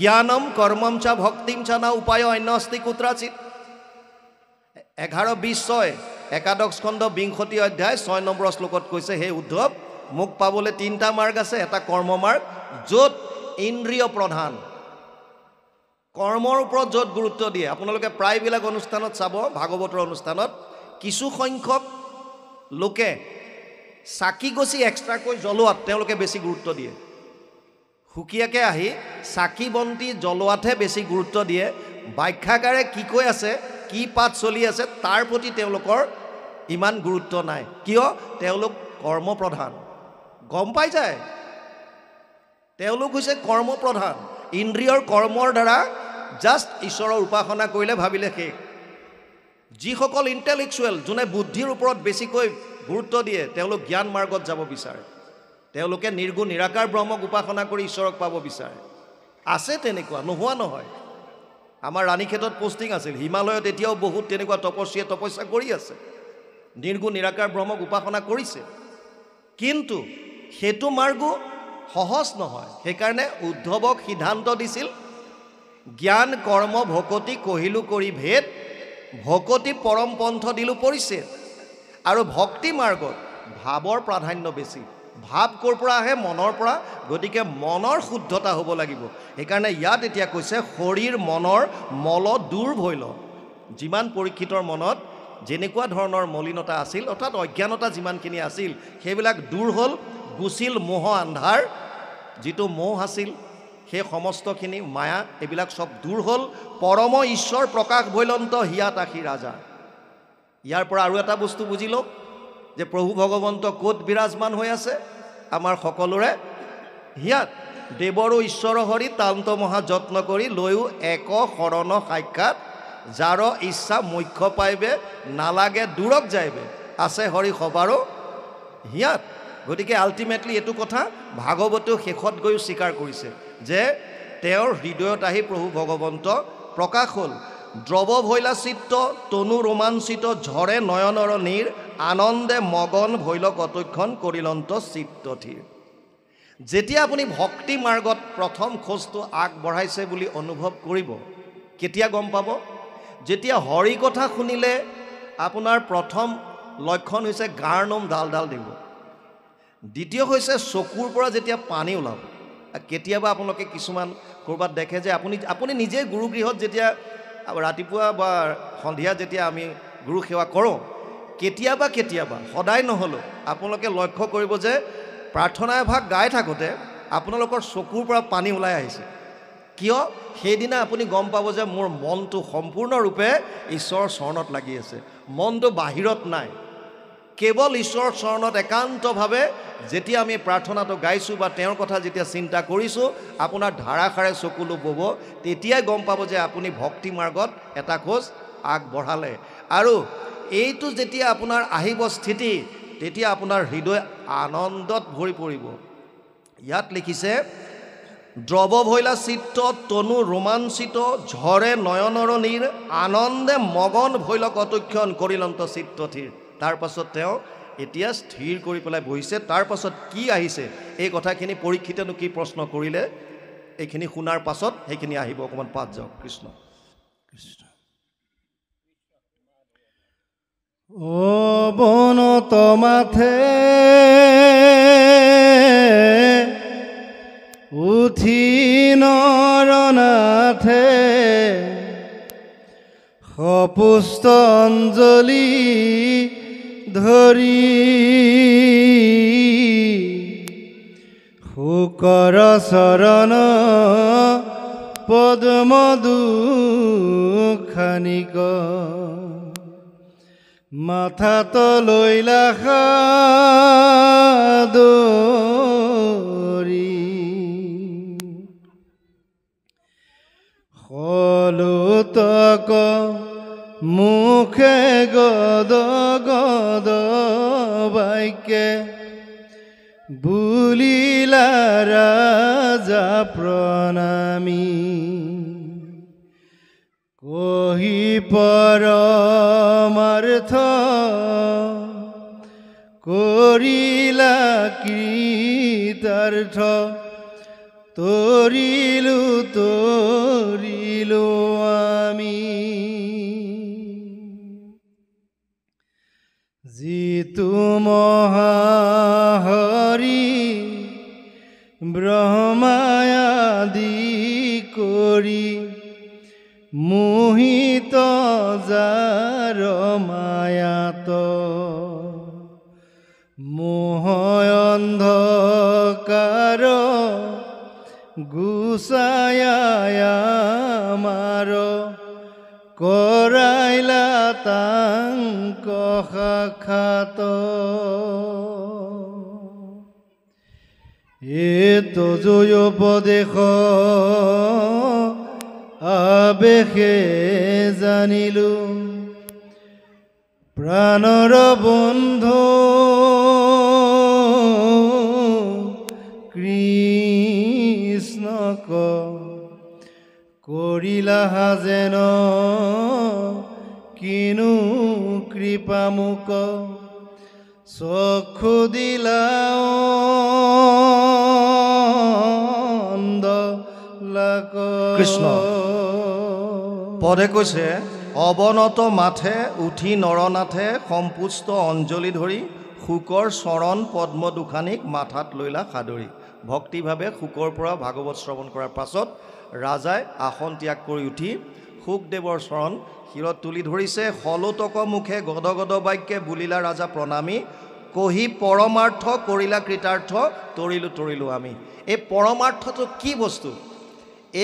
S1: জ্ঞানম কৰ্মম চা ভক্তিম চা না উপায় অন্য অস্তি কুত্ৰাচিত এঘাৰ বিশ ছয় একাদশ খণ্ড বিংশতি অধ্যায় ছয় নম্বৰ শ্লোকত কৈছে সেই উদ্ধৱ মোক পাবলৈ তিনিটা মাৰ্গ আছে এটা কৰ্ম মাৰ্গ য'ত ইন্দ্ৰিয় প্ৰধান কৰ্মৰ ওপৰত য'ত গুৰুত্ব দিয়ে আপোনালোকে প্ৰায়বিলাক অনুষ্ঠানত চাব ভাগৱতৰ অনুষ্ঠানত কিছুসংখ্যক লোকে চাকি গছি এক্সট্ৰাকৈ জ্বলোৱাত তেওঁলোকে বেছি গুৰুত্ব দিয়ে সুকীয়াকৈ আহি চাকি বন্তি জ্বলোৱাতহে বেছি গুৰুত্ব দিয়ে ব্যাখ্যাকাৰে কি কৈ আছে কি পাঠ চলি আছে তাৰ প্ৰতি তেওঁলোকৰ ইমান গুৰুত্ব নাই কিয় তেওঁলোক কৰ্মপ্ৰধান গম পাই যায় তেওঁলোক হৈছে কৰ্মপ্ৰধান ইন্দ্ৰিয়ৰ কৰ্মৰ দ্বাৰা জাষ্ট ঈশ্বৰৰ উপাসনা কৰিলে ভাবিলে শেষ যিসকল ইণ্টেলেকচুৱেল যোনে বুদ্ধিৰ ওপৰত বেছিকৈ গুৰুত্ব দিয়ে তেওঁলোক জ্ঞান মাৰ্গত যাব বিচাৰে তেওঁলোকে নিৰ্গুণ নিৰাকাৰ ব্ৰহ্মক উপাসনা কৰি ঈশ্বৰক পাব বিচাৰে আছে তেনেকুৱা নোহোৱা নহয় আমাৰ ৰাণীক্ষেত্ৰত পষ্টিং আছিল হিমালয়ত এতিয়াও বহুত তেনেকুৱা তপস্বীয়ে তপস্যা কৰি আছে নিৰ্গুণ নিৰাকাৰ ব্ৰহ্মক উপাসনা কৰিছে কিন্তু সেইটো মাৰ্গো সহজ নহয় সেইকাৰণে উদ্ধৱক সিদ্ধান্ত দিছিল জ্ঞান কৰ্ম ভকতি কহিলোঁ কৰি ভেদ ভকতি পৰম পন্থ দিলোঁ পৰিচেদ আৰু ভক্তি মাৰ্গত ভাৱৰ প্ৰাধান্য বেছি ভাৱ ক'ৰ পৰা আহে মনৰ পৰা গতিকে মনৰ শুদ্ধতা হ'ব লাগিব সেইকাৰণে ইয়াত এতিয়া কৈছে শৰীৰ মনৰ মল দূৰ ভৈল যিমান পৰীক্ষিতৰ মনত যেনেকুৱা ধৰণৰ মলিনতা আছিল অৰ্থাৎ অজ্ঞানতা যিমানখিনি আছিল সেইবিলাক দূৰ হ'ল গুচিল মোহ আন্ধাৰ যিটো মোহ আছিল সেই সমস্তখিনি মায়া এইবিলাক চব দূৰ হ'ল পৰম ঈশ্বৰ প্ৰকাশ ভৈলন্ত হিয়াত আশী ৰাজা ইয়াৰ পৰা আৰু এটা বস্তু বুজিলোঁ যে প্ৰভু ভগৱন্ত ক'ত বিৰাজমান হৈ আছে আমাৰ সকলোৰে হিয়াত দেৱৰো ঈশ্বৰ হৰি তান্ত মহা যত্ন কৰি লৈও এক শৰণ সাক্ষাৎ যাৰ ইচ্ছা মুখ্য পাইবে নালাগে দূৰত যাইবে আছে হৰি সবাৰো হিয়াত গতিকে আলটিমেটলি এইটো কথা ভাগৱতেও শেষত গৈও স্বীকাৰ কৰিছে যে তেওঁৰ হৃদয়ত আহি প্ৰভু ভগৱন্ত প্ৰকাশ হ'ল দ্ৰৱভৈলা চিত্ত তনু ৰোমাঞ্চিত ঝৰে নয়নৰণীৰ আনন্দে মগন ভৈল কতক্ষণ কৰিলন্ত চিত্তথিৰ যেতিয়া আপুনি ভক্তি মাৰ্গত প্ৰথম খোজটো আগবঢ়াইছে বুলি অনুভৱ কৰিব কেতিয়া গম পাব যেতিয়া হৰি কথা শুনিলে আপোনাৰ প্ৰথম লক্ষণ হৈছে গাৰ নোম ডাল ডাল দিব দ্বিতীয় হৈছে চকুৰ পৰা যেতিয়া পানী ওলাব কেতিয়াবা আপোনালোকে কিছুমান ক'ৰবাত দেখে যে আপুনি আপুনি নিজেই গুৰুগৃহত যেতিয়া আৰু ৰাতিপুৱা বা সন্ধিয়া যেতিয়া আমি গুৰু সেৱা কৰোঁ কেতিয়াবা কেতিয়াবা সদায় নহ'লেও আপোনালোকে লক্ষ্য কৰিব যে প্ৰাৰ্থনা এভাগ গাই থাকোঁতে আপোনালোকৰ চকুৰ পৰা পানী ওলাই আহিছে কিয় সেইদিনা আপুনি গম পাব যে মোৰ মনটো সম্পূৰ্ণৰূপে ঈশ্বৰৰ চৰণত লাগি আছে মনটো বাহিৰত নাই কেৱল ঈশ্বৰৰ চৰণত একান্তভাৱে যেতিয়া আমি প্ৰাৰ্থনাটো গাইছোঁ বা তেওঁৰ কথা যেতিয়া চিন্তা কৰিছোঁ আপোনাৰ ধাৰাষাৰে চকুলো বব তেতিয়াই গম পাব যে আপুনি ভক্তি মাৰ্গত এটা খোজ আগবঢ়ালে আৰু এইটো যেতিয়া আপোনাৰ আহিব স্থিতি তেতিয়া আপোনাৰ হৃদয় আনন্দত ভৰি পৰিব ইয়াত লিখিছে দ্ৰৱ ভৈলা চিত্ৰ তনু ৰোমাঞ্চিত ঝৰে নয়নৰণীৰ আনন্দে মগন ভৈলক অতুক্ষণ কৰিলন্ত চিত্ৰথীৰ তাৰপাছত তেওঁ এতিয়া স্থিৰ কৰি পেলাই বহিছে তাৰ পাছত কি আহিছে এই কথাখিনি পৰীক্ষিতেনো কি প্ৰশ্ন কৰিলে এইখিনি শুনাৰ পাছত সেইখিনি আহিব অকণমান পাত যাওক কৃষ্ণ কৃষ্ণ
S2: অৱনত মাথে উঠি নৰনাথে সপুষ্টঞ্জলী ধরি শুকৰ চৰণ পদ্মদুখানিক মাথাত লৈলা সাদৰি সলুতক মুখে গদ গদ বাইকে বুলিলা রাজা প্রণামী কহি পরমার্থ করিলা কৃতার্থ তরিলু তরিলু তুমহারি ব্রহ্মায়াদি করি মোহিত যার মায়াত মোহ অন্ধকার গুসায় মার করা সাক্ষাৎ এ তজয় উপদেশ আবেশে জানিলো প্ৰাণৰ বন্ধু কৃষ্ণক কৰিলাহা যেন কিনো কৃপামুক চক্ষু দিলাক কৃষ্ণ
S1: পদে কৈছে অৱনত মাথে উঠি নৰনাথে সম্পুষ্ট অঞ্জলি ধৰি শোকৰ চৰণ পদ্ম দুখানিক মাথাত লৈলা সাদৰি ভক্তিভাৱে শোকৰ পৰা ভাগৱত শ্ৰৱণ কৰাৰ পাছত ৰাজাই আসন ত্যাগ কৰি উঠি শোকদেৱৰ চৰণ শিৰত তুলি ধৰিছে সলোতক মুখে গদ বাক্যে বুলিলা ৰাজা প্ৰণামী কহি পৰমাৰ্থ কৰিলা কৃতাৰ্থ তৰিলোঁ তৰিলোঁ আমি এই পৰমাৰ্থটো কি বস্তু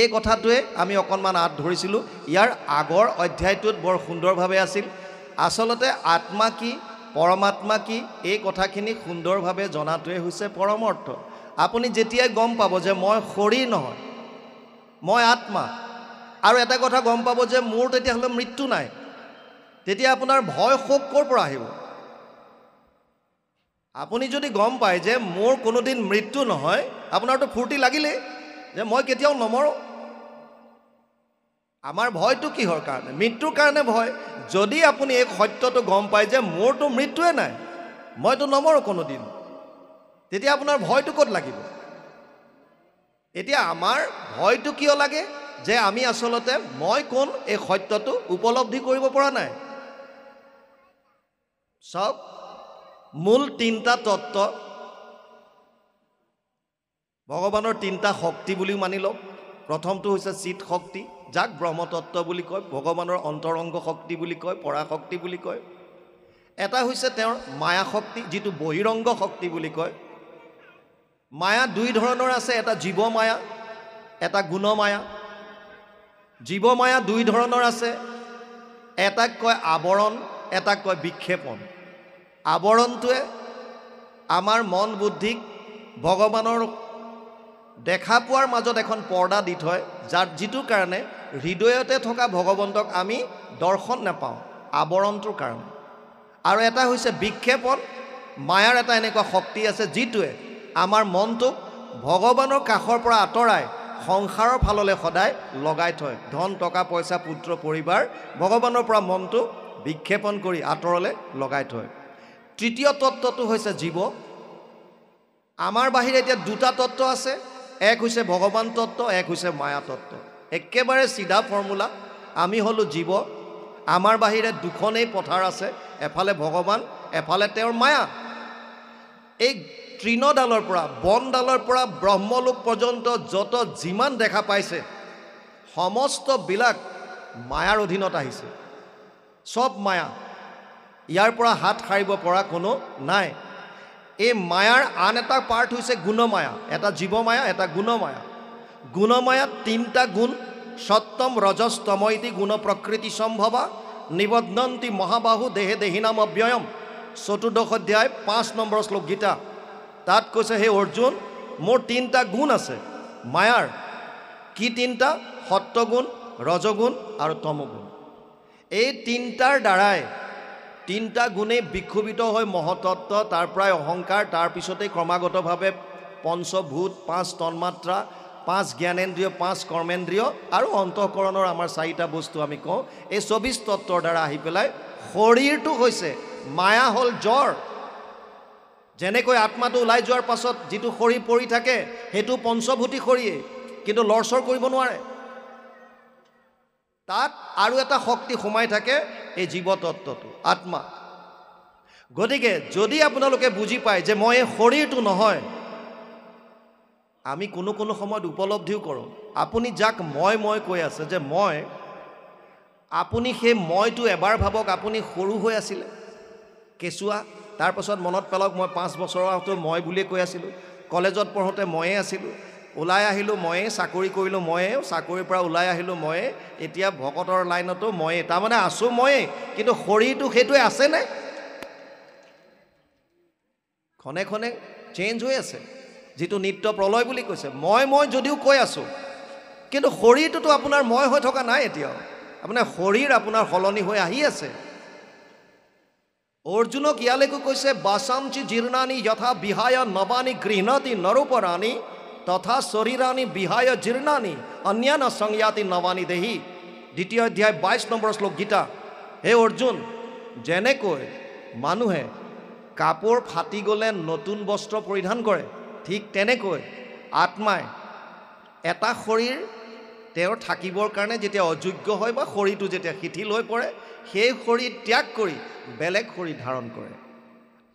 S1: এই কথাটোৱে আমি অকণমান আঁত ধৰিছিলোঁ ইয়াৰ আগৰ অধ্যায়টোত বৰ সুন্দৰভাৱে আছিল আচলতে আত্মা কি পৰমাত্মা কি এই কথাখিনি সুন্দৰভাৱে জনাটোৱে হৈছে পৰমৰ্থ আপুনি যেতিয়াই গম পাব যে মই শৰীৰ নহয় মই আত্মা আৰু এটা কথা গম পাব যে মোৰ তেতিয়াহ'লে মৃত্যু নাই তেতিয়া আপোনাৰ ভয় শোক ক'ৰ পৰা আহিব আপুনি যদি গম পায় যে মোৰ কোনোদিন মৃত্যু নহয় আপোনাৰতো ফূৰ্তি লাগিলেই যে মই কেতিয়াও নমৰোঁ আমাৰ ভয়টো কিহৰ কাৰণে মৃত্যুৰ কাৰণে ভয় যদি আপুনি এই সত্যটো গম পায় যে মোৰতো মৃত্যুৱে নাই মইতো নমৰোঁ কোনোদিন তেতিয়া আপোনাৰ ভয়টো ক'ত লাগিব এতিয়া আমাৰ ভয়টো কিয় লাগে যে আমি আচলতে মই কোন এই সত্যটো উপলব্ধি কৰিব পৰা নাই চাওক মূল তিনিটা তত্ত্ব ভগৱানৰ তিনিটা শক্তি বুলিও মানি লওক প্ৰথমটো হৈছে চিত শক্তি যাক ব্ৰহ্মতত্ত্ব বুলি কয় ভগৱানৰ অন্তৰংগ শক্তি বুলি কয় পৰাশক্তি বুলি কয় এটা হৈছে তেওঁৰ মায়া শক্তি যিটো বহিৰংগ শক্তি বুলি কয় মায়া দুই ধৰণৰ আছে এটা জীৱ মায়া এটা গুণমায়া জীৱমায়া দুই ধৰণৰ আছে এটাক কয় আৱৰণ এটাক কয় বিক্ষেপণ আৱৰণটোৱে আমাৰ মন বুদ্ধিক ভগৱানৰ দেখা পোৱাৰ মাজত এখন পৰ্দা দি থয় যাৰ যিটো কাৰণে হৃদয়তে থকা ভগৱন্তক আমি দৰ্শন নাপাওঁ আৱৰণটোৰ কাৰণে আৰু এটা হৈছে বিক্ষেপণ মায়াৰ এটা এনেকুৱা শক্তি আছে যিটোৱে আমাৰ মনটোক ভগৱানৰ কাষৰ পৰা আঁতৰাই সংসাৰৰ ফাললৈ সদায় লগাই থয় ধন টকা পইচা পুত্ৰ পৰিবাৰ ভগৱানৰ পৰা মনটো বিক্ষেপণ কৰি আঁতৰলৈ লগাই থয় তৃতীয় তত্ত্বটো হৈছে জীৱ আমাৰ বাহিৰে এতিয়া দুটা তত্ত্ব আছে এক হৈছে ভগৱান তত্ত্ব এক হৈছে মায়া তত্ত্ব একেবাৰে চিধা ফৰ্মুলা আমি হ'লোঁ জীৱ আমাৰ বাহিৰে দুখনেই পথাৰ আছে এফালে ভগৱান এফালে তেওঁৰ মায়া এই তৃণডালৰ পৰা বনডালৰ পৰা ব্ৰহ্মলোক পৰ্যন্ত যত যিমান দেখা পাইছে সমস্তবিলাক মায়াৰ অধীনত আহিছে চব মায়া ইয়াৰ পৰা হাত সাৰিব পৰা কোনো নাই এই মায়াৰ আন এটা পাৰ্ট হৈছে গুণমায়া এটা জীৱমায়া এটা গুণমায়া গুণমায়াত তিনিটা গুণ সত্যম ৰজস্তমইতি গুণ প্ৰকৃতি সম্ভৱা নিবদন্তি মহাবাহু দেহে দেহীনাম অব্যয়ম চতুৰ্দশ অধ্যায় পাঁচ নম্বৰ শ্লোক গীতা তাত কৈছে সেই অৰ্জুন মোৰ তিনিটা গুণ আছে মায়াৰ কি তিনিটা সত্বগুণ ৰজগুণ আৰু তমগুণ এই তিনিটাৰ দ্বাৰাই তিনিটা গুণেই বিক্ষোভিত হৈ মহতত্ব তাৰ পৰাই অহংকাৰ তাৰপিছতেই ক্ৰমাগতভাৱে পঞ্চভূত পাঁচ তন্মাত্ৰা পাঁচ জ্ঞানেন্দ্ৰীয় পাঁচ কৰ্মেন্দ্ৰীয় আৰু অন্তঃকৰণৰ আমাৰ চাৰিটা বস্তু আমি কওঁ এই চৌবিছ তত্বৰ দ্বাৰা আহি পেলাই শৰীৰটো হৈছে মায়া হ'ল জ্বৰ যেনেকৈ আত্মাটো ওলাই যোৱাৰ পাছত যিটো খৰি পৰি থাকে সেইটো পঞ্চভূতি খৰিয়েই কিন্তু লৰচৰ কৰিব নোৱাৰে তাত আৰু এটা শক্তি সোমাই থাকে এই জীৱতত্বটো আত্মা গতিকে যদি আপোনালোকে বুজি পায় যে মই এই শৰীৰটো নহয় আমি কোনো কোনো সময়ত উপলব্ধিও কৰোঁ আপুনি যাক মই মই কৈ আছে যে মই আপুনি সেই মইটো এবাৰ ভাবক আপুনি সৰু হৈ আছিলে কেঁচুৱা তাৰপাছত মনত পেলাওক মই পাঁচ বছৰ আহোঁতে মই বুলিয়ে কৈ আছিলোঁ কলেজত পঢ়োঁতে ময়ে আছিলোঁ ওলাই আহিলোঁ ময়ে চাকৰি কৰিলোঁ ময়ে চাকৰিৰ পৰা ওলাই আহিলোঁ ময়ে এতিয়া ভকতৰ লাইনতো ময়ে তাৰমানে আছোঁ ময়ে কিন্তু শৰীৰটো সেইটোৱে আছেনে খনে খনে চেঞ্জ হৈ আছে যিটো নৃত্য প্ৰলয় বুলি কৈছে মই মই যদিও কৈ আছোঁ কিন্তু শৰীৰটোতো আপোনাৰ মই হৈ থকা নাই এতিয়াও আপোনাৰ শৰীৰ আপোনাৰ সলনি হৈ আহি আছে અર્જુનો ક્યાલેકો কৈছে બાસામચી જીર્ણાની যথা বিহায় નવાની ગૃહનાતી નરોપરાની তথা শরীরানি বিহায় জীর্ণানি অন্যান্য সংয়াতি নবানি দেহি দ্বিতীয় অধ্যায় বাইশ নম্বৰ শ্লোক গীতা হে অৰ্জুন যেনেকৈ মানুহে কাপোৰ ফাটি গ'লে নতুন বস্ত্ৰ পৰিধান কৰে ঠিক তেনেকৈ আত্মাই এটা শৰীৰ তেওঁৰ থাকিবৰ কাৰণে যেতিয়া অযোগ্য হয় বা শৰীৰটো যেতিয়া শিথিল হৈ পৰে সেই শৰীৰ ত্যাগ কৰি বেলেগ শৰীৰ ধাৰণ কৰে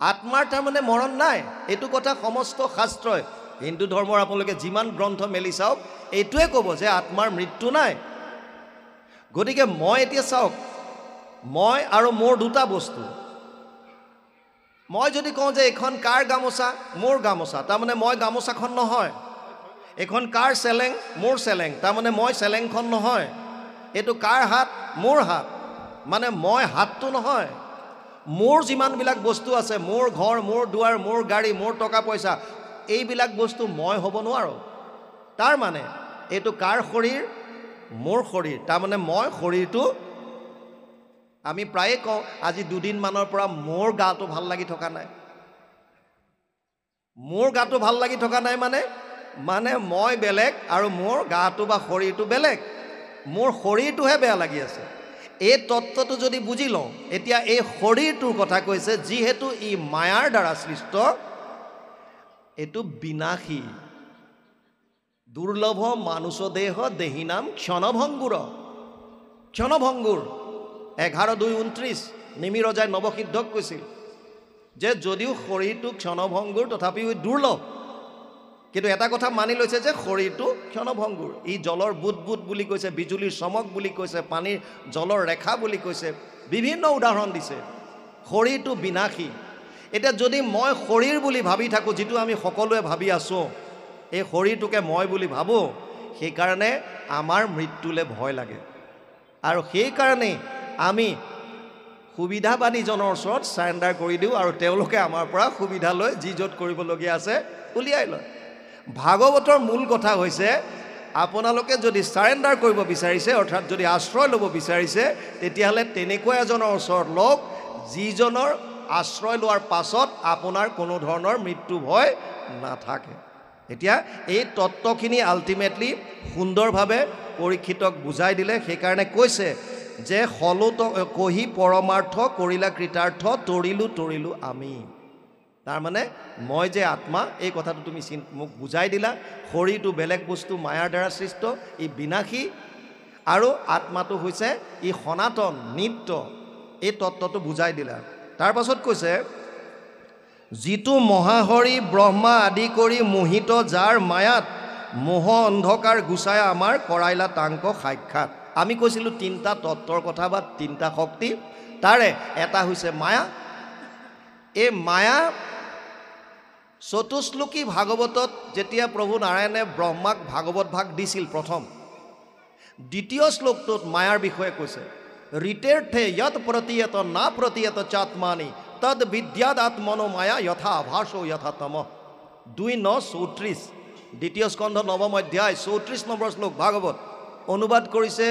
S1: আত্মাৰ তাৰমানে মৰণ নাই এইটো কথা সমস্ত শাস্ত্ৰই হিন্দু ধৰ্মৰ আপোনালোকে যিমান গ্ৰন্থ মেলি চাওক এইটোৱে ক'ব যে আত্মাৰ মৃত্যু নাই গতিকে মই এতিয়া চাওক মই আৰু মোৰ দুটা বস্তু মই যদি কওঁ যে এইখন কাৰ গামোচা মোৰ গামোচা তাৰমানে মই গামোচাখন নহয় এইখন কাৰ চেলেং মোৰ চেলেং তাৰমানে মই চেলেংখন নহয় এইটো কাৰ হাত মোৰ হাত মানে মই হাতটো নহয় মোৰ যিমানবিলাক বস্তু আছে মোৰ ঘৰ মোৰ দুৱাৰ মোৰ গাড়ী মোৰ টকা পইচা এইবিলাক বস্তু মই হ'ব নোৱাৰোঁ তাৰমানে এইটো কাৰ শৰীৰ মোৰ শৰীৰ তাৰমানে মই শৰীৰটো আমি প্ৰায়ে কওঁ আজি দুদিনমানৰ পৰা মোৰ গাটো ভাল লাগি থকা নাই মোৰ গাটো ভাল লাগি থকা নাই মানে মানে মই বেলেগ আৰু মোৰ গাটো বা শৰীৰটো বেলেগ মোৰ শৰীৰটোহে বেয়া লাগি আছে এই তত্ত্বটো যদি বুজি লওঁ এতিয়া এই শৰীৰটোৰ কথা কৈছে যিহেতু ই মায়াৰ দ্বাৰা সৃষ্ট এইটো বিনাশী দুৰ্লভ মানুষ দেহ দেহী নাম ক্ষণভংগুৰ ক্ষণভংগুৰ এঘাৰ দুই ঊনত্ৰিছ নিমি ৰজাই নৱসিদ্ধক কৈছিল যে যদিও শৰীৰটো ক্ষণভংগুৰ তথাপিও দুৰ্লভ কিন্তু এটা কথা মানি লৈছে যে শৰীৰটো ক্ষণভংগুৰ ই জলৰ বুট বুট বুলি কৈছে বিজুলীৰ চমক বুলি কৈছে পানীৰ জলৰ ৰেখা বুলি কৈছে বিভিন্ন উদাহৰণ দিছে শৰীৰটো বিনাশী এতিয়া যদি মই শৰীৰ বুলি ভাবি থাকোঁ যিটো আমি সকলোৱে ভাবি আছোঁ এই শৰীৰটোকে মই বুলি ভাবোঁ সেইকাৰণে আমাৰ মৃত্যুলৈ ভয় লাগে আৰু সেইকাৰণেই আমি সুবিধাবাদীজনৰ ওচৰত চাৰেণ্ডাৰ কৰি দিওঁ আৰু তেওঁলোকে আমাৰ পৰা সুবিধা লৈ যি য'ত কৰিবলগীয়া আছে উলিয়াই লয় ভাগৱতৰ মূল কথা হৈছে আপোনালোকে যদি চাৰেণ্ডাৰ কৰিব বিচাৰিছে অৰ্থাৎ যদি আশ্ৰয় ল'ব বিচাৰিছে তেতিয়াহ'লে তেনেকুৱা এজনৰ ওচৰত লওক যিজনৰ আশ্ৰয় লোৱাৰ পাছত আপোনাৰ কোনো ধৰণৰ মৃত্যু ভয় নাথাকে এতিয়া এই তত্ত্বখিনি আল্টিমেটলি সুন্দৰভাৱে পৰীক্ষিতক বুজাই দিলে সেইকাৰণে কৈছে যে হলো ত কহি পৰমাৰ্থ কৰিলা কৃতাৰ্থ তৰিলোঁ তৰিলোঁ আমি তাৰমানে মই যে আত্মা এই কথাটো তুমি মোক বুজাই দিলা শৰীৰটো বেলেগ বস্তু মায়াৰ দ্বাৰা সৃষ্ট ই বিনাশী আৰু আত্মাটো হৈছে ই সনাতন নৃত্য এই তত্বটো বুজাই দিলা তাৰপাছত কৈছে যিটো মহাহৰি ব্ৰহ্মা আদি কৰি মোহিত যাৰ মায়াত মোহ অন্ধকাৰ গুচাই আমাৰ কৰাইলা তাংক সাক্ষাৎ আমি কৈছিলোঁ তিনিটা তত্বৰ কথা বা তিনিটা শক্তি তাৰে এটা হৈছে মায়া এই মায়া চতুশ্লোকী ভাগৱতত যেতিয়া প্ৰভু নাৰায়ণে ব্ৰহ্মাক ভাগৱত ভাগ দিছিল প্ৰথম দ্বিতীয় শ্লোকটোত মায়াৰ বিষয়ে কৈছে ৰিতেৰ্থে যত প্ৰতিয়ত না প্ৰতিয়ত চাত্মানি তদ বিদ্যাত আত্মনো মায়া যথা আভাস যথা দুই ন চৌত্ৰিছ দ্বিতীয় স্কন্ধ নৱম অধ্যায় চৌত্ৰিছ নম্বৰ শ্লোক ভাগৱত অনুবাদ কৰিছে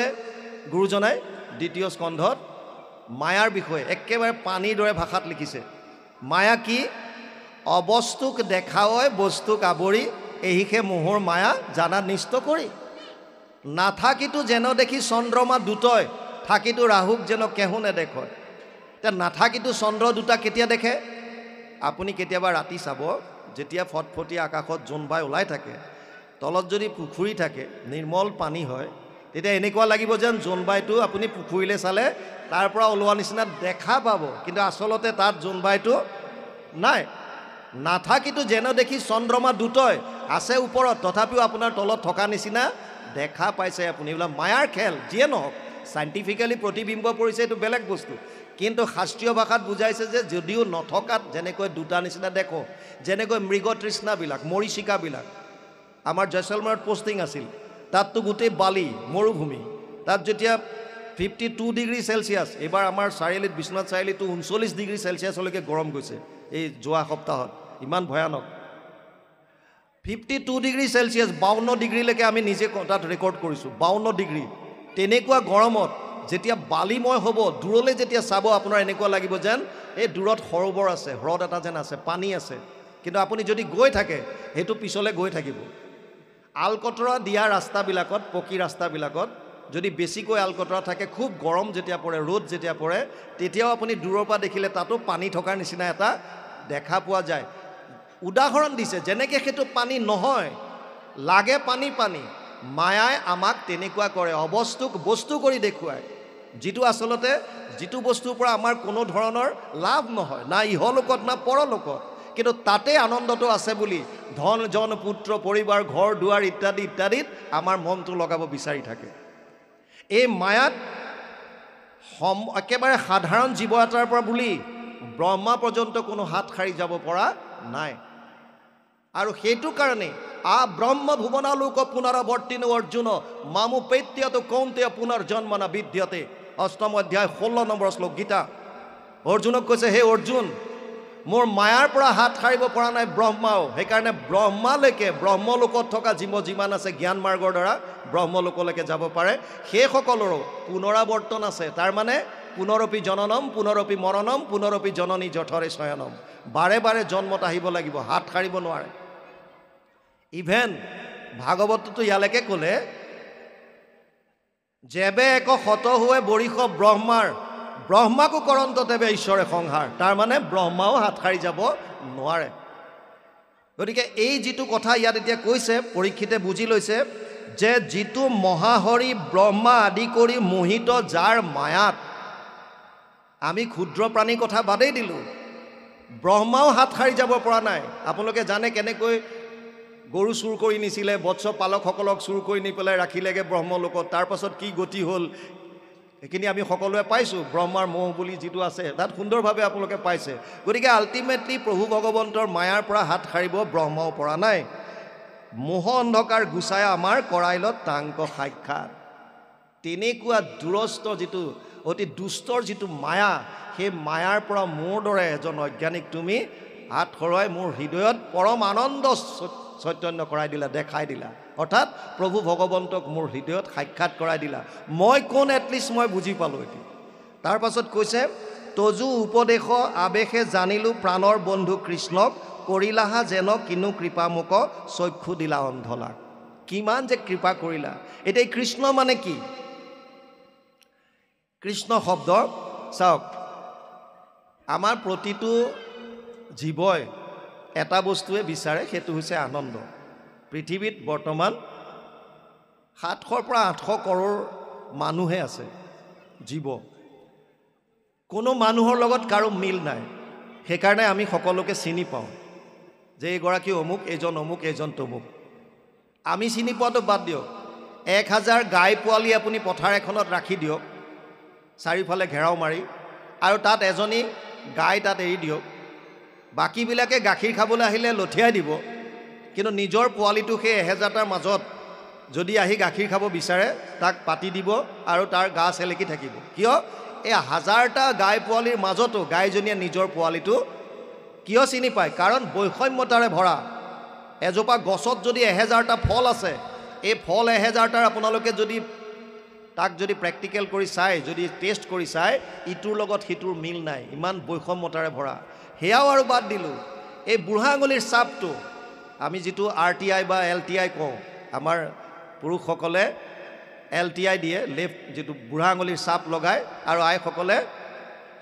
S1: গুৰুজনাই দ্বিতীয় স্কন্ধত মায়াৰ বিষয়ে একেবাৰে পানীৰ দৰে ভাষাত লিখিছে মায়া কি অবস্তুক দেখাওয়ে বস্তুক আৱৰি এহিহে মোহৰ মায়া জানা নিষ্ট কৰি নাথাকিতো যেন দেখি চন্দ্ৰমা দুটয় থাকিতো ৰাহুক যেন কেহুনে দেখে এতিয়া নাথাকিতো চন্দ্ৰ দুটা কেতিয়া দেখে আপুনি কেতিয়াবা ৰাতি চাব যেতিয়া ফটফটি আকাশত জোনবাই ওলাই থাকে তলত যদি পুখুৰী থাকে নিৰ্মল পানী হয় তেতিয়া এনেকুৱা লাগিব যেন জোনবাইটো আপুনি পুখুৰীলৈ চালে তাৰ পৰা ওলোৱা নিচিনা দেখা পাব কিন্তু আচলতে তাত জোনবাইটো নাই নাথাকিতো যেন দেখি চন্দ্ৰমা দুটই আছে ওপৰত তথাপিও আপোনাৰ তলত থকা নিচিনা দেখা পাইছে আপুনি এইবিলাক মায়াৰ খেল যিয়ে নহওক চাইণ্টিফিকেলি প্ৰতিবিম্ব পৰিছে এইটো বেলেগ বস্তু কিন্তু শাস্ত্ৰীয় ভাষাত বুজাইছে যে যদিও নথকাত যেনেকৈ দুটা নিচিনা দেখোঁ যেনেকৈ মৃগ তৃষ্ণাবিলাক মৰিচিকাবিলাক আমাৰ জয়চলমাৰত পষ্টিং আছিল তাততো গোটেই বালি মৰুভূমি তাত যেতিয়া ফিফটি টু ডিগ্ৰী চেলচিয়াছ এইবাৰ আমাৰ চাৰিআলিত বিশ্বনাথ চাৰিআলিটো ঊনচল্লিছ ডিগ্ৰী চেলচিয়াছলৈকে গৰম গৈছে এই যোৱা সপ্তাহত ইমান ভয়ানক ফিফটি টু ডিগ্ৰী চেলচিয়াছ বাৱন্ন ডিগ্ৰীলৈকে আমি নিজে তাত ৰেকৰ্ড কৰিছোঁ বাৱন্ন ডিগ্ৰী তেনেকুৱা গৰমত যেতিয়া বালিময় হ'ব দূৰলৈ যেতিয়া চাব আপোনাৰ এনেকুৱা লাগিব যেন এই দূৰত সৰোবৰ আছে হ্ৰদ এটা যেন আছে পানী আছে কিন্তু আপুনি যদি গৈ থাকে সেইটো পিছলৈ গৈ থাকিব আলকটৰা দিয়া ৰাস্তাবিলাকত পকী ৰাস্তাবিলাকত যদি বেছিকৈ আলকটৰা থাকে খুব গৰম যেতিয়া পৰে ৰ'দ যেতিয়া পৰে তেতিয়াও আপুনি দূৰৰ পৰা দেখিলে তাতো পানী থকাৰ নিচিনা এটা দেখা পোৱা যায় উদাহৰণ দিছে যেনেকৈ সেইটো পানী নহয় লাগে পানী পানী মায়াই আমাক তেনেকুৱা কৰে অৱস্তুক বস্তু কৰি দেখুৱায় যিটো আচলতে যিটো বস্তুৰ পৰা আমাৰ কোনো ধৰণৰ লাভ নহয় না ইহলোকত না পৰলোকত কিন্তু তাতে আনন্দটো আছে বুলি ধন জন পুত্ৰ পৰিবাৰ ঘৰ দুৱাৰ ইত্যাদি ইত্যাদিত আমাৰ মনটো লগাব বিচাৰি থাকে এই মায়াত সম একেবাৰে সাধাৰণ জীৱ এটাৰ পৰা বুলি ব্ৰহ্মা পৰ্যন্ত কোনো হাত সাৰি যাব পৰা নাই আৰু সেইটো কাৰণে আ ব্ৰহ্ম ভুৱনালোক পুনৰৱৰ্তিনো অৰ্জুন মামু পেত্যতো কৌন্তে পুনৰ জন্ম না বিদ্যতে অষ্টম অধ্যায় ষোল্ল নম্বৰ শ্লোক গীতা অৰ্জুনক কৈছে হে অৰ্জুন মোৰ মায়াৰ পৰা হাত সাৰিব পৰা নাই ব্ৰহ্মাও সেইকাৰণে ব্ৰহ্মালৈকে ব্ৰহ্ম লোকত থকা যিম যিমান আছে জ্ঞান মাৰ্গৰ দ্বাৰা ব্ৰহ্ম লোকলৈকে যাব পাৰে সেইসকলৰো পুনৰাৱৰ্তন আছে তাৰমানে পুনৰপি জননম পুনৰপি মৰণম পুনৰপি জননী জঠৰে চয়নম বাৰে বাৰে জন্মত আহিব লাগিব হাত সাৰিব নোৱাৰে ইভেন ভাগৱতটো ইয়ালৈকে ক'লে যেবে এক শত হুৱে বৰিষ ব্ৰহ্মাৰ ব্ৰহ্মাকো কৰন্ত দেৱে ঈশ্বৰে সংহাৰ তাৰমানে ব্ৰহ্মাও হাত সাৰি যাব নোৱাৰে গতিকে এই যিটো কথা ইয়াত এতিয়া কৈছে পৰীক্ষিতে বুজি লৈছে যে যিটো মহাহৰি ব্ৰহ্মা আদি কৰি মোহিত যাৰ মায়াত আমি ক্ষুদ্ৰ প্ৰাণীৰ কথা বাদেই দিলোঁ ব্ৰহ্মাও হাত সাৰি যাব পৰা নাই আপোনালোকে জানে কেনেকৈ গৰু চুৰ কৰি নিছিলে বৎস পালকসকলক চুৰ কৰি নি পেলাই ৰাখিলেগৈ ব্ৰহ্ম ব্ৰহ্মলোকত তাৰপাছত কি গতি হ'ল সেইখিনি আমি সকলোৱে পাইছোঁ ব্ৰহ্মাৰ মহ বুলি যিটো আছে তাত সুন্দৰভাৱে আপোনালোকে পাইছে গতিকে আল্টিমেটলি প্ৰভু ভগৱন্তৰ মায়াৰ পৰা হাত সাৰিব ব্ৰহ্ম পৰা নাই মোহ অন্ধকাৰ গুচাই আমাৰ কৰাইলত তাংক সাক্ষাৎ তেনেকুৱা দূৰস্থ যিটো অতি দুষ্টৰ যিটো মায়া সেই মায়াৰ পৰা মোৰ দৰে এজন অজ্ঞানীক তুমি হাত সৰোৱাই মোৰ হৃদয়ত পৰম আনন্দ চৈতন্য কৰাই দিলা দেখাই দিলা অৰ্থাৎ প্ৰভু ভগৱন্তক মোৰ হৃদয়ত সাক্ষাৎ কৰাই দিলা মই কোন এটলিষ্ট মই বুজি পালোঁ এতিয়া তাৰপাছত কৈছে তজু উপদেশ আৱেশে জানিলোঁ প্ৰাণৰ বন্ধু কৃষ্ণক কৰিলাহা যেন কিনো কৃপা মোক চক্ষু দিলা অন্ধলা কিমান যে কৃপা কৰিলা এতিয়া এই কৃষ্ণ মানে কি কৃষ্ণ শব্দ চাওক আমাৰ প্ৰতিটো জীৱই এটা বস্তুৱে বিচাৰে সেইটো হৈছে আনন্দ পৃথিৱীত বৰ্তমান সাতশৰ পৰা আঠশ কৰোৰ মানুহে আছে জীৱ কোনো মানুহৰ লগত কাৰো মিল নাই সেইকাৰণে আমি সকলোকে চিনি পাওঁ যে এইগৰাকী অমুক এইজন অমুক এইজন তমুক আমি চিনি পোৱাটো বাদ দিয়ক এক হাজাৰ গাই পোৱালি আপুনি পথাৰ এখনত ৰাখি দিয়ক চাৰিওফালে ঘেৰাও মাৰি আৰু তাত এজনী গাই তাত এৰি দিয়ক বাকীবিলাকে গাখীৰ খাবলৈ আহিলে লঠিয়াই দিব কিন্তু নিজৰ পোৱালিটো সেই এহেজাৰটাৰ মাজত যদি আহি গাখীৰ খাব বিচাৰে তাক পাতি দিব আৰু তাৰ গা চেলেকি থাকিব কিয় এই হাজাৰটা গাই পোৱালিৰ মাজতো গাইজনীয়ে নিজৰ পোৱালিটো কিয় চিনি পায় কাৰণ বৈষম্যতাৰে ভৰা এজোপা গছত যদি এহেজাৰটা ফল আছে এই ফল এহেজাৰটাৰ আপোনালোকে যদি তাক যদি প্ৰেক্টিকেল কৰি চায় যদি টেষ্ট কৰি চায় ইটোৰ লগত সিটোৰ মিল নাই ইমান বৈষম্যতাৰে ভৰা সেয়াও আৰু বাদ দিলোঁ এই বুঢ়া আঙুলিৰ চাপটো আমি যিটো আৰ টি আই বা এল টি আই কওঁ আমাৰ পুৰুষসকলে এল টি আই দিয়ে লেফ্ট যিটো বুঢ়া আঙুলিৰ চাপ লগায় আৰু আইসকলে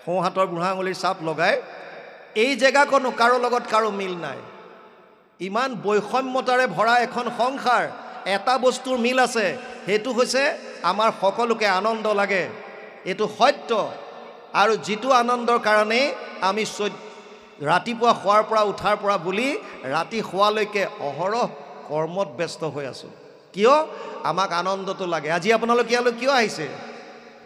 S1: সোঁহাতৰ বুঢ়া আঙুলিৰ চাপ লগায় এই জেগাকণো কাৰো লগত কাৰো মিল নাই ইমান বৈষম্যতাৰে ভৰা এখন সংসাৰ এটা বস্তুৰ মিল আছে সেইটো হৈছে আমাৰ সকলোকে আনন্দ লাগে এইটো সত্য আৰু যিটো আনন্দৰ কাৰণেই আমি চৈ ৰাতিপুৱা শোৱাৰ পৰা উঠাৰ পৰা বুলি ৰাতি শোৱালৈকে অহৰহ কৰ্মত ব্যস্ত হৈ আছোঁ কিয় আমাক আনন্দটো লাগে আজি আপোনালোক ইয়ালৈ কিয় আহিছে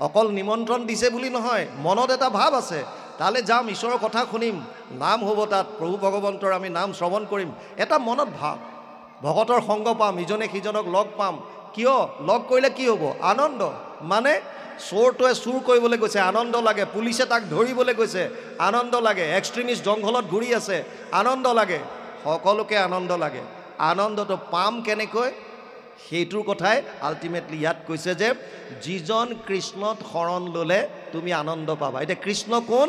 S1: অকল নিমন্ত্ৰণ দিছে বুলি নহয় মনত এটা ভাৱ আছে তালৈ যাম ঈশ্বৰৰ কথা শুনিম নাম হ'ব তাত প্ৰভু ভগৱন্তৰ আমি নাম শ্ৰৱণ কৰিম এটা মনত ভাৱ ভকতৰ সংগ পাম ইজনে সিজনক লগ পাম কিয় লগ কৰিলে কি হ'ব আনন্দ মানে চোৰটোৱে চুৰ কৰিবলৈ গৈছে আনন্দ লাগে পুলিচে তাক ধৰিবলৈ গৈছে আনন্দ লাগে এক্সট্ৰিমিষ্ট জংঘলত ঘূৰি আছে আনন্দ লাগে সকলোকে আনন্দ লাগে আনন্দটো পাম কেনেকৈ সেইটোৰ কথাই আল্টিমেটলি ইয়াত কৈছে যে যিজন কৃষ্ণত শৰণ ল'লে তুমি আনন্দ পাবা এতিয়া কৃষ্ণ কোন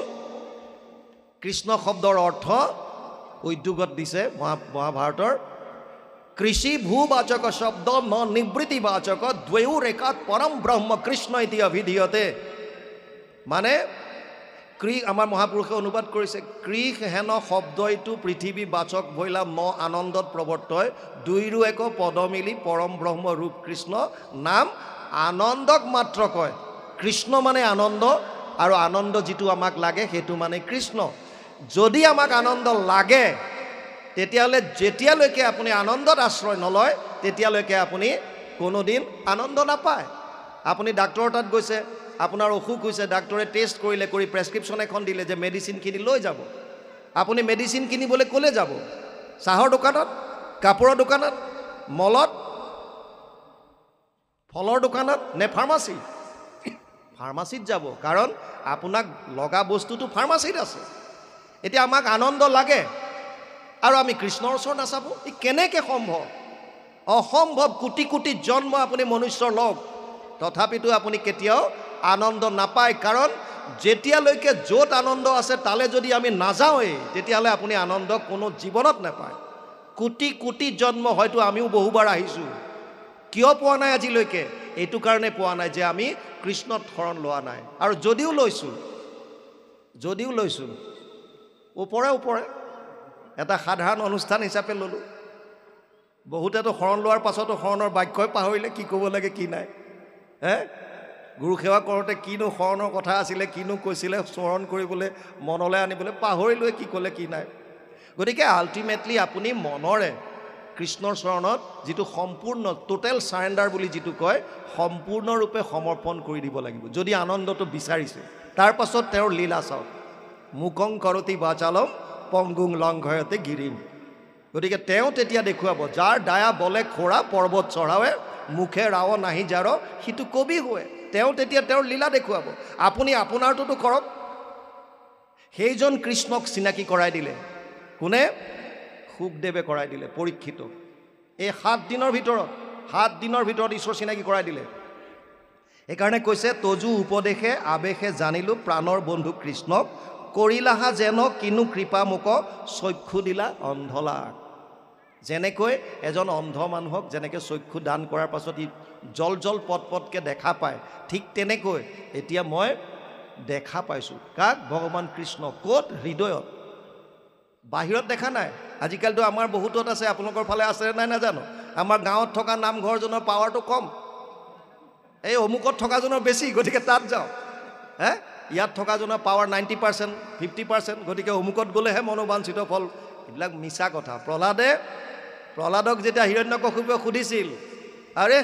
S1: কৃষ্ণ শব্দৰ অৰ্থ উদ্যোগত দিছে মহা মহাভাৰতৰ কৃষি ভূবাচক শব্দ ন নিবৃত্তিবাচক দ্বয়োরেকাত পরম ব্রহ্ম কৃষ্ণ ইতি অভিধীয়তে মানে ক্ৰী আমাৰ মহাপুৰুষে অনুবাদ কৰিছে কৃষ হেন শব্দইটো পৃথিৱী বাচক ভৈলা ম আনন্দত প্ৰৱৰ্তয় দুইৰো এক পদ মিলি পৰম ব্ৰহ্ম ৰূপ কৃষ্ণ নাম আনন্দক মাত্ৰ কয় কৃষ্ণ মানে আনন্দ আৰু আনন্দ যিটো আমাক লাগে সেইটো মানে কৃষ্ণ যদি আমাক আনন্দ লাগে তেতিয়াহ'লে যেতিয়ালৈকে আপুনি আনন্দত আশ্ৰয় নলয় তেতিয়ালৈকে আপুনি কোনোদিন আনন্দ নাপায় আপুনি ডাক্তৰ তাত গৈছে আপোনাৰ অসুখ হৈছে ডাক্তৰে টেষ্ট কৰিলে কৰি প্ৰেছক্ৰিপশ্যন এখন দিলে যে মেডিচিনখিনি লৈ যাব আপুনি মেডিচিন কিনিবলৈ ক'লে যাব চাহৰ দোকানত কাপোৰৰ দোকানত মলত ফলৰ দোকানত নে ফাৰ্মাচী ফাৰ্মাচীত যাব কাৰণ আপোনাক লগা বস্তুটো ফাৰ্মাচীত আছে এতিয়া আমাক আনন্দ লাগে আৰু আমি কৃষ্ণৰ ওচৰত নাচাব ই কেনেকৈ সম্ভৱ অসম্ভৱ কোটি কোটি জন্ম আপুনি মনুষ্য লগ তথাপিতো আপুনি কেতিয়াও আনন্দ নাপায় কাৰণ যেতিয়ালৈকে য'ত আনন্দ আছে তালৈ যদি আমি নাযাওঁৱেই তেতিয়াহ'লে আপুনি আনন্দ কোনো জীৱনত নাপায় কোটি কোটি জন্ম হয়তো আমিও বহুবাৰ আহিছোঁ কিয় পোৱা নাই আজিলৈকে এইটো কাৰণে পোৱা নাই যে আমি কৃষ্ণত শৰণ লোৱা নাই আৰু যদিও লৈছোঁ যদিও লৈছোঁ ওপৰে ওপৰে এটা সাধাৰণ অনুষ্ঠান হিচাপে ল'লোঁ বহুতেতো শৰণ লোৱাৰ পাছতো শৰণৰ বাক্যই পাহৰিলে কি ক'ব লাগে কি নাই হে গুৰু সেৱা কৰোঁতে কিনো শৰণৰ কথা আছিলে কিনো কৈছিলে স্মৰণ কৰিবলৈ মনলৈ আনিবলৈ পাহৰিলোৱে কি ক'লে কি নাই গতিকে আল্টিমেটলি আপুনি মনৰে কৃষ্ণৰ চৰণত যিটো সম্পূৰ্ণ টোটেল চাৰেণ্ডাৰ বুলি যিটো কয় সম্পূৰ্ণৰূপে সমৰ্পণ কৰি দিব লাগিব যদি আনন্দটো বিচাৰিছে তাৰ পাছত তেওঁৰ লীলা চাওক মুকং কৰতি বাচালম পংগুং লংঘয়তে গিৰিম গতিকে তেওঁ তেতিয়া দেখুৱাব যাৰ দায়া বলে খোৰা পৰ্বত চঢ়াৱে মুখে ৰাও নাহি যাৰ সিটো কবি হোৱে তেওঁ তেতিয়া তেওঁৰ লীলা দেখুৱাব আপুনি আপোনাৰটোতো কৰক সেইজন কৃষ্ণক চিনাকি কৰাই দিলে কোনে সুখদেৱে কৰাই দিলে পৰীক্ষিত এই সাত দিনৰ ভিতৰত সাত দিনৰ ভিতৰত ঈশ্বৰ চিনাকি কৰাই দিলে সেইকাৰণে কৈছে তজু উপদেশে আৱেশে জানিলোঁ প্ৰাণৰ বন্ধু কৃষ্ণক কৰিলাহা যেন কিনো কৃপা মোক চক্ষু দিলা অন্ধলা যেনেকৈ এজন অন্ধ মানুহক যেনেকৈ চক্ষু দান কৰাৰ পাছত ই জল জল পট পটকৈ দেখা পায় ঠিক তেনেকৈ এতিয়া মই দেখা পাইছোঁ কাক ভগৱান কৃষ্ণ ক'ত হৃদয়ত বাহিৰত দেখা নাই আজিকালিতো আমাৰ বহুতত আছে আপোনালোকৰ ফালে আছে নাই নাজানো আমাৰ গাঁৱত থকা নামঘৰজনৰ পাৱাৰটো কম এই অমুকত থকাজনৰ বেছি গতিকে তাত যাওঁ হে ইয়াত থকাজনৰ power ninety percent fifty percent গতিকে অমুকত গ'লেহে মনোবাঞ্চিত ফল এইবিলাক মিছা কথা প্ৰহ্লাদে প্ৰহ্লাদক যেতিয়া হিৰণ্য কশুপে সুধিছিল আৰে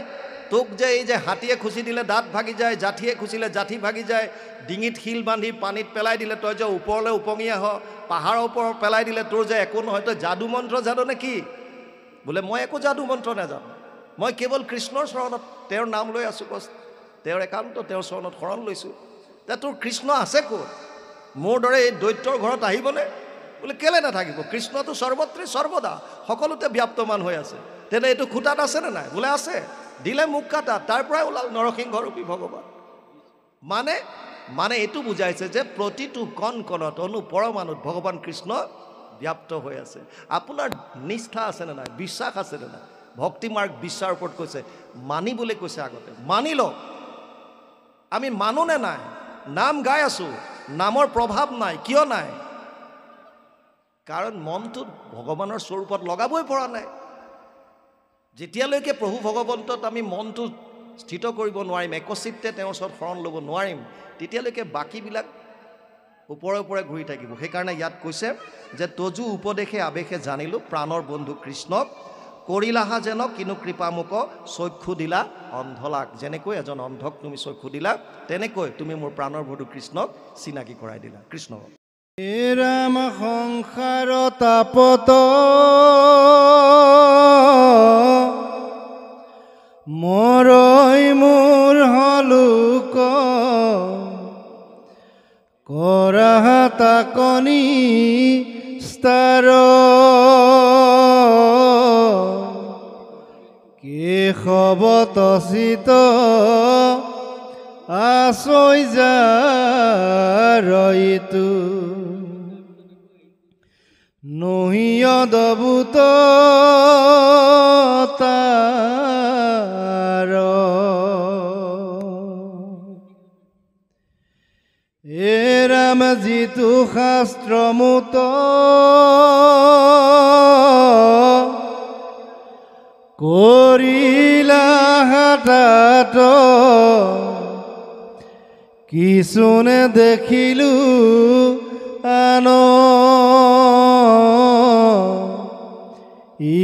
S1: তোক যে এই যে হাতীয়ে খুচি দিলে দাঁত ভাগি যায় জাঠিয়ে খুচিলে জাঠি ভাগি যায় ডিঙিত শিল বান্ধি পানীত পেলাই দিলে তই যে ওপৰলৈ ওপঙি আহ পাহাৰৰ ওপৰত পেলাই দিলে তোৰ যে একো নহয় তই যাদু মন্ত্ৰ জানো নে কি বোলে মই একো যাদু মন্ত্ৰ নাজানো মই কেৱল কৃষ্ণৰ চৰণত তেওঁৰ নাম লৈ আছোঁ কষ্ট তেওঁৰ একান্ত তেওঁৰ চৰণত শৰণ লৈছোঁ তেতিয়া তোৰ কৃষ্ণ আছে ক'ত মোৰ দৰে এই দৈত্যৰ ঘৰত আহিবনে বোলে কেলৈ নাথাকিব কৃষ্ণটো সৰ্বত্ৰে সৰ্বদা সকলোতে ব্যাপ্তমান হৈ আছে তেনে এইটো খুটাত আছেনে নাই বোলে আছে দিলে মোক কাটা তাৰ পৰাই ওলাল নৰসিংহ ৰূপী ভগৱান মানে মানে এইটো বুজাইছে যে প্ৰতিটো কণ কণত অনু পৰমাণুত ভগৱান কৃষ্ণ ব্যাপ্ত হৈ আছে আপোনাৰ নিষ্ঠা আছেনে নাই বিশ্বাস আছেনে নাই ভক্তি মাৰ্গ বিশ্বাসৰ ওপৰত কৈছে মানিবলৈ কৈছে আগতে মানি লওক আমি মানো নে নাই নাম গাই আছোঁ নামৰ প্ৰভাৱ নাই কিয় নাই কাৰণ মনটো ভগৱানৰ স্বৰূপত লগাবই পৰা নাই যেতিয়ালৈকে প্ৰভু ভগৱন্তত আমি মনটো স্থিত কৰিব নোৱাৰিম একচিত্তে তেওঁৰ ওচৰত শৰণ ল'ব নোৱাৰিম তেতিয়ালৈকে বাকীবিলাক ওপৰে ওপৰে ঘূৰি থাকিব সেইকাৰণে ইয়াত কৈছে যে তজু উপদেশে আৱেশে জানিলোঁ প্ৰাণৰ বন্ধু কৃষ্ণক কৰিলাহা আহা যেন কিনো কৃপা মোক চক্ষু দিলা অন্ধলাক যেনেকৈ এজন অন্ধক তুমি চক্ষু দিলা তেনেকৈ তুমি মোৰ প্ৰাণৰ ভদু কৃষ্ণক চিনাকি কৰাই দিলা কৃষ্ণ
S2: হে ৰাম সংসাৰ তাপত মৰই মোৰ হলোক কৰাহাতা কণী স্তাৰ খবতচিত আচৈ যাৰয়িতু নহিয় দবুত তার এ ৰাম যিটো শাস্ত্ৰমূত করিলা হাটাত কিছুনে দেখিলু আন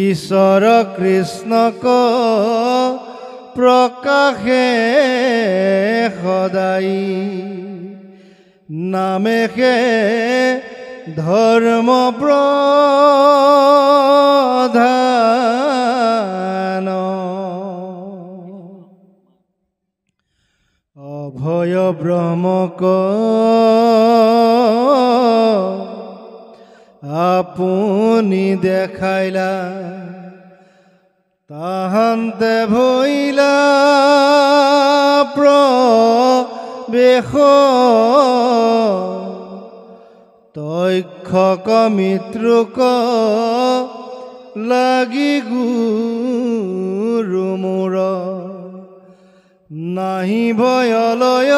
S2: ঈশ্বর কৃষ্ণক প্ৰকাশে সদায় নামেশে ধৰ্ম প্ৰধা ব্রহ্মক আপনি দেখাইলা তাহান্তে ভইলা প্রবেশ তক্ষক মিত্রক লাগি গুৰু মোৰ নাহি ভয়লয়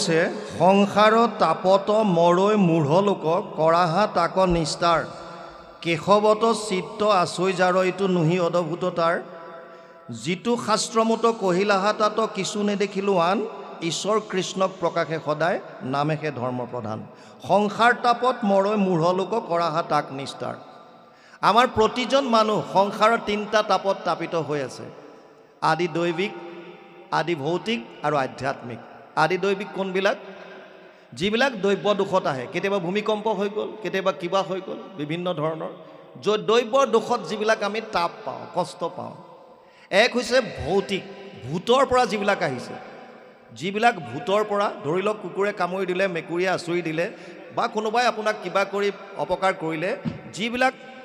S1: কৈছে সংসাৰ তাপত মৰৈ মূঢ়লোক কৰাহা তাক নিষ্ঠাৰ কেশৱত চিত্ত যাৰ এইটো নুহি অদ্ভুত তাৰ যিটো শাস্ত্ৰমত কহিলাহা তাত কিছু নেদেখিলোঁ আন ঈশ্বৰ কৃষ্ণক প্ৰকাশে সদায় নামেহে ধৰ্মপ্ৰধান সংসাৰ তাপত মৰৈ মূঢ়লোক কৰাহা তাক নিষ্ঠাৰ আমাৰ প্ৰতিজন মানুহ সংসাৰৰ তিনিটা তাপত তাপিত হৈ আছে আদি দৈৱিক আদি ভৌতিক আৰু আধ্যাত্মিক আদি দৈৱিক কোনবিলাক যিবিলাক দ্ৰব্য দোষত আহে কেতিয়াবা ভূমিকম্প হৈ গ'ল কেতিয়াবা কিবা হৈ গ'ল বিভিন্ন ধৰণৰ য'ত দ্ৰব্য দোষত যিবিলাক আমি তাপ পাওঁ কষ্ট পাওঁ এক হৈছে ভৌতিক ভূতৰ পৰা যিবিলাক আহিছে যিবিলাক ভূতৰ পৰা ধৰি লওক কুকুৰে কামুৰি দিলে মেকুৰীয়ে আঁচুৰি দিলে বা কোনোবাই আপোনাক কিবা কৰি অপকাৰ কৰিলে যিবিলাক